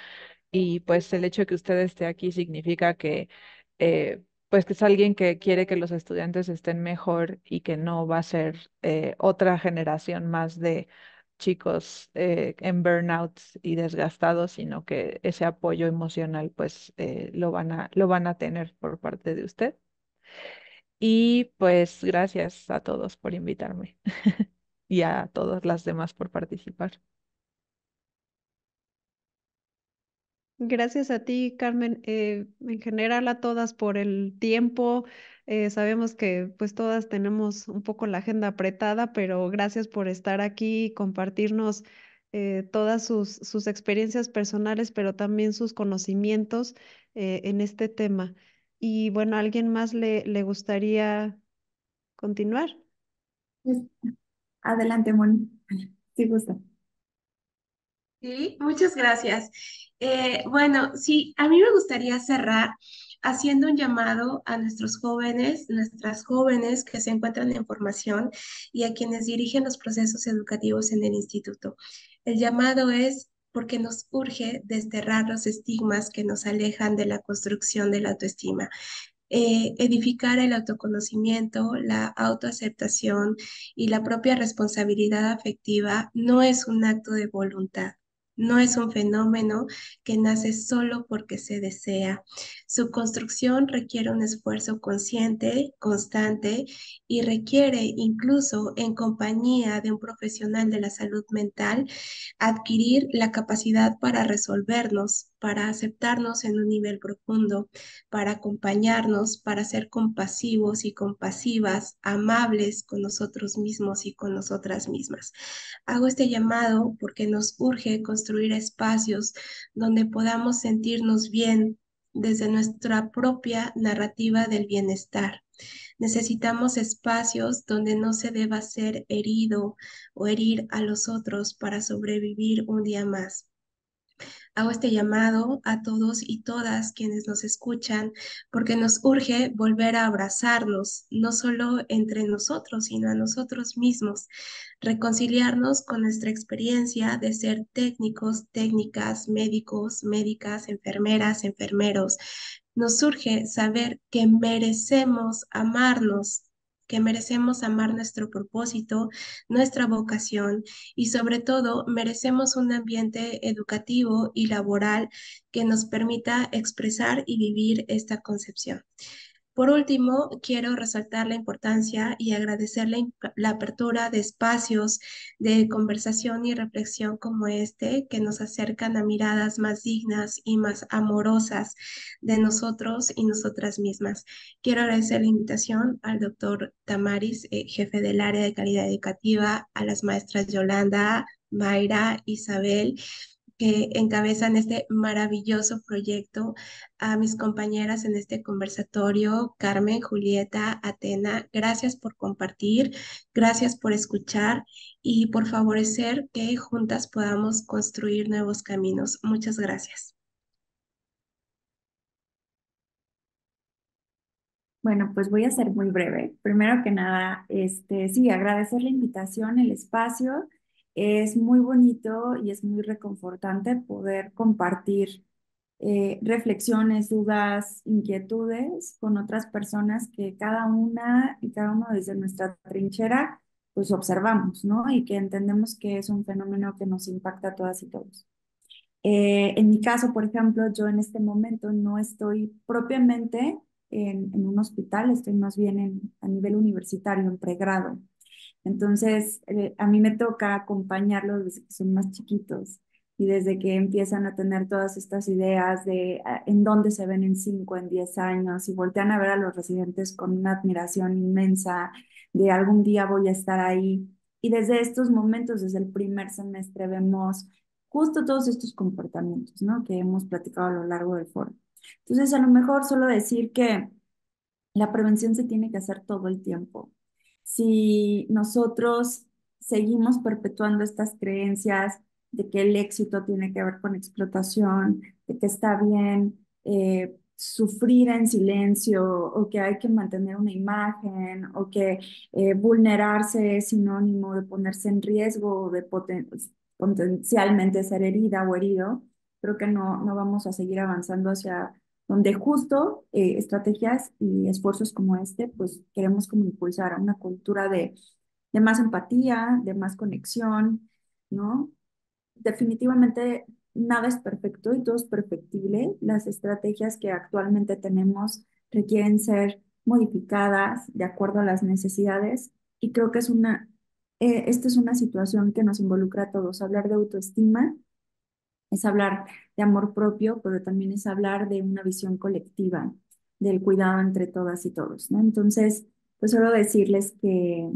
Y pues el hecho de que usted esté aquí significa que... Eh, pues que es alguien que quiere que los estudiantes estén mejor y que no va a ser eh, otra generación más de chicos eh, en burnouts y desgastados, sino que ese apoyo emocional pues eh, lo, van a, lo van a tener por parte de usted. Y pues gracias a todos por invitarme y a todas las demás por participar. Gracias a ti, Carmen, eh, en general a todas por el tiempo, eh, sabemos que pues todas tenemos un poco la agenda apretada, pero gracias por estar aquí y compartirnos eh, todas sus, sus, experiencias personales, pero también sus conocimientos eh, en este tema. Y bueno, alguien más le, le gustaría continuar? Pues, adelante, Moni, si gusta. Sí, muchas gracias. bueno, sí, a mí me gustaría cerrar haciendo un llamado a nuestros jóvenes, nuestras jóvenes que se encuentran en formación y a quienes dirigen los procesos educativos en el instituto. El llamado es porque nos urge desterrar los estigmas que nos alejan de la construcción de la autoestima. Eh, edificar el autoconocimiento, la autoaceptación y la propia responsabilidad afectiva no es un acto de voluntad, no es un fenómeno que nace solo porque se desea. Su construcción requiere un esfuerzo consciente, constante y requiere incluso en compañía de un profesional de la salud mental adquirir la capacidad para resolvernos, para aceptarnos en un nivel profundo, para acompañarnos, para ser compasivos y compasivas, amables con nosotros mismos y con nosotras mismas. Hago este llamado porque nos urge construir construir espacios donde podamos sentirnos bien desde nuestra propia narrativa del bienestar. Necesitamos espacios donde no se deba ser herido o herir a los otros para sobrevivir un día más. Hago este llamado a todos y todas quienes nos escuchan porque nos urge volver a abrazarnos, no solo entre nosotros, sino a nosotros mismos, reconciliarnos con nuestra experiencia de ser técnicos, técnicas, médicos, médicas, enfermeras, enfermeros. Nos urge saber que merecemos amarnos, que merecemos amar nuestro propósito, nuestra vocación y sobre todo merecemos un ambiente educativo y laboral que nos permita expresar y vivir esta concepción. Por último, quiero resaltar la importancia y agradecer la, apertura de espacios de conversación y reflexión como este, que nos acercan a miradas más dignas y más amorosas de nosotros y nosotras mismas. Quiero agradecer la invitación al doctor Tamaris, eh, jefe del área de calidad educativa, a las maestras Yolanda, Mayra, Isabel, que encabezan este maravilloso proyecto, a mis compañeras en este conversatorio, Carmen, Julieta, Atena, gracias por compartir, gracias por escuchar y por favorecer que juntas podamos construir nuevos caminos. Muchas gracias. Bueno, pues voy a ser muy breve. Primero que nada, este, sí, agradecer la invitación, el espacio es muy bonito y es muy reconfortante poder compartir eh, reflexiones, dudas, inquietudes con otras personas que cada una y cada uno desde nuestra trinchera pues observamos, ¿no? Y que entendemos que es un fenómeno que nos impacta a todas y todos. Eh, en mi caso, por ejemplo, yo en este momento no estoy propiamente en, un hospital, estoy más bien en, a nivel universitario, en pregrado. Entonces, eh, a mí me toca acompañarlos desde que son más chiquitos y desde que empiezan a tener todas estas ideas de ah, en dónde se ven en cinco, en diez años y voltean a ver a los residentes con una admiración inmensa de algún día voy a estar ahí. Y desde estos momentos, desde el primer semestre, vemos justo todos estos comportamientos ¿no? que hemos platicado a lo largo del foro. Entonces, a lo mejor solo decir que la prevención se tiene que hacer todo el tiempo si nosotros seguimos perpetuando estas creencias de que el éxito tiene que ver con explotación, de que está bien eh, sufrir en silencio o que hay que mantener una imagen o que eh, vulnerarse es sinónimo de ponerse en riesgo o de potencialmente ser herida o herido, creo que no, no vamos a seguir avanzando hacia donde justo eh, estrategias y esfuerzos como este, pues queremos como impulsar a una cultura de, más empatía, de más conexión, ¿no? Definitivamente nada es perfecto y todo es perfectible. Las estrategias que actualmente tenemos requieren ser modificadas de acuerdo a las necesidades y creo que es una, eh, esta es una situación que nos involucra a todos, hablar de autoestima es hablar de amor propio, pero también es hablar de una visión colectiva, del cuidado entre todas y todos, ¿no? Entonces, pues solo decirles que,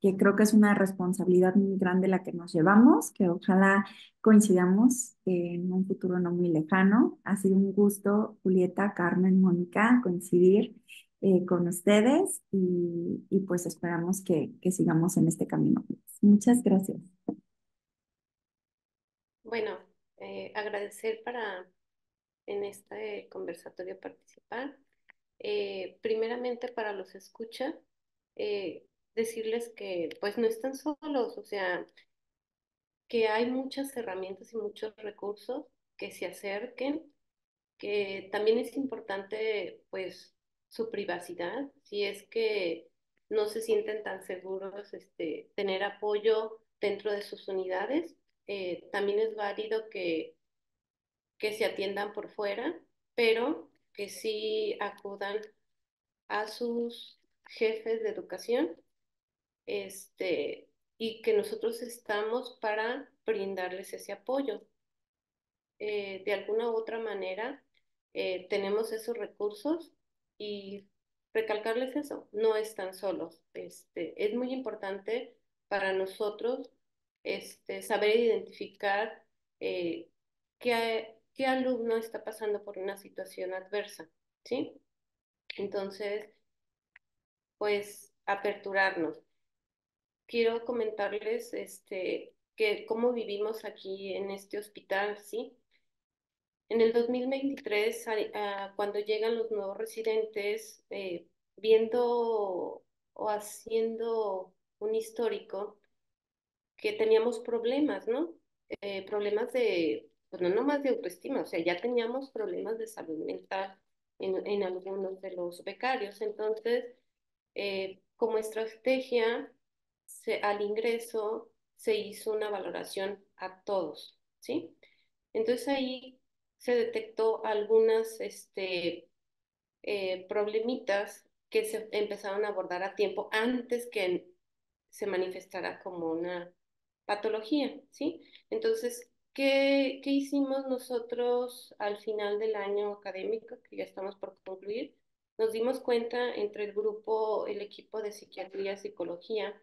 que creo que es una responsabilidad muy grande la que nos llevamos, que ojalá coincidamos en un futuro no muy lejano. Ha sido un gusto, Julieta, Carmen, Mónica, coincidir eh, con ustedes y, y pues esperamos que, que, sigamos en este camino. Muchas gracias. Bueno, eh, agradecer para en este conversatorio participar. Eh, primeramente para los escucha, eh, decirles que pues no están solos, o sea, que hay muchas herramientas y muchos recursos que se acerquen, que también es importante pues su privacidad, si es que no se sienten tan seguros, este, tener apoyo dentro de sus unidades eh, también es válido que, que se atiendan por fuera, pero que sí acudan a sus jefes de educación este, y que nosotros estamos para brindarles ese apoyo. Eh, de alguna u otra manera, eh, tenemos esos recursos y recalcarles eso, no están solos. Este, es muy importante para nosotros este, saber identificar eh, qué, qué alumno está pasando por una situación adversa, ¿sí? Entonces, pues aperturarnos. Quiero comentarles este, que cómo vivimos aquí en este hospital, ¿sí? En el 2023, ah, cuando llegan los nuevos residentes, eh, viendo o haciendo un histórico, que teníamos problemas, ¿no? Eh, problemas de, pues no más de autoestima, o sea, ya teníamos problemas de salud mental en, algunos de los becarios. Entonces, eh, como estrategia, al ingreso se hizo una valoración a todos, ¿sí? Entonces ahí se detectó algunas este, eh, problemitas que se empezaron a abordar a tiempo antes que se manifestara como una patología, ¿sí? Entonces, ¿qué, hicimos nosotros al final del año académico, que ya estamos por concluir? Nos dimos cuenta entre el grupo, el equipo de psiquiatría, y psicología,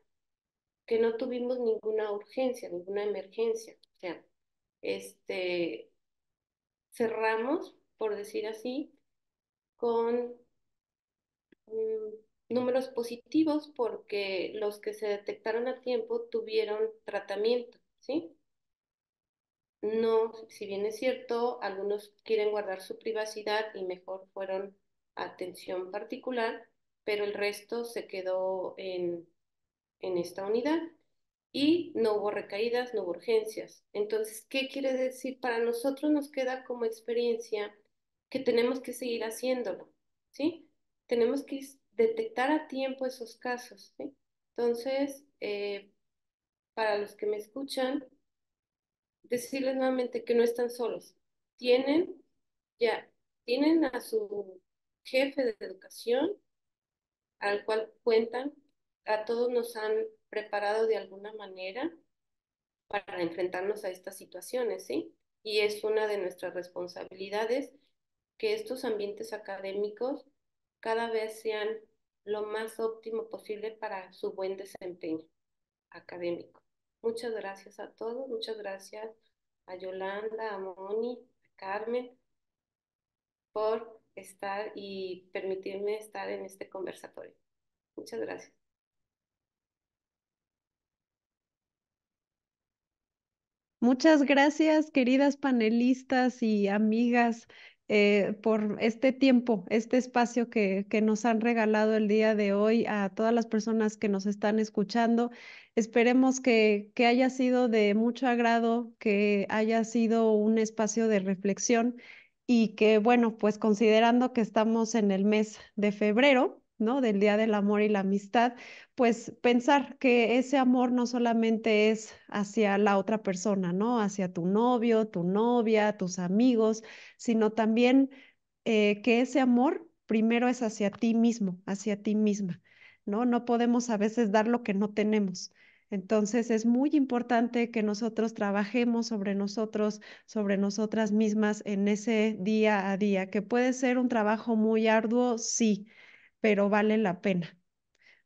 que no tuvimos ninguna urgencia, ninguna emergencia. O sea, este, cerramos, por decir así, con... Mm, números positivos porque los que se detectaron a tiempo tuvieron tratamiento, ¿sí? No, si bien es cierto, algunos quieren guardar su privacidad y mejor fueron atención particular, pero el resto se quedó en, en esta unidad y no hubo recaídas, no hubo urgencias. Entonces, ¿qué quiere decir? Para nosotros nos queda como experiencia que tenemos que seguir haciéndolo, ¿sí? Tenemos que detectar a tiempo esos casos. Entonces, eh, para los que me escuchan, decirles nuevamente que no están solos. Tienen ya, tienen a su jefe de educación al cual cuentan, a todos nos han preparado de alguna manera para enfrentarnos a estas situaciones, ¿sí? Y es una de nuestras responsabilidades que estos ambientes académicos cada vez sean lo más óptimo posible para su buen desempeño académico. Muchas gracias a todos, muchas gracias a Yolanda, a Moni, a Carmen, por estar y permitirme estar en este conversatorio. Muchas gracias. Muchas gracias, queridas panelistas y amigas eh, por este tiempo, este espacio que, nos han regalado el día de hoy a todas las personas que nos están escuchando. Esperemos que haya sido de mucho agrado, que haya sido un espacio de reflexión y que, bueno, pues considerando que estamos en el mes de febrero, del Día del Amor y la Amistad, pues pensar que ese amor no solamente es hacia la otra persona, ¿no? Hacia tu novio, tu novia, tus amigos, sino también eh, que ese amor primero es hacia ti mismo, hacia ti misma, ¿no? No podemos a veces dar lo que no tenemos. Entonces es muy importante que nosotros trabajemos sobre nosotros, sobre nosotras mismas en ese día a día, que puede ser un trabajo muy arduo, sí, pero vale la pena.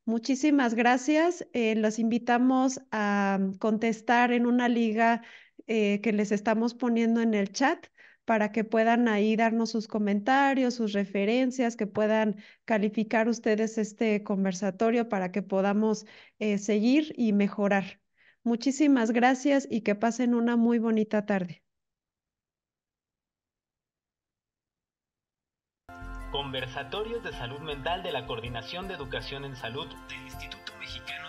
Muchísimas gracias. Eh, los invitamos a mm, contestar en una liga eh, que les estamos poniendo en el chat para que puedan ahí darnos sus comentarios, sus referencias, que puedan calificar ustedes este conversatorio para que podamos eh, seguir y mejorar. Muchísimas gracias y que pasen una muy bonita tarde. Conversatorios de Salud Mental de la Coordinación de Educación en Salud del Instituto Mexicano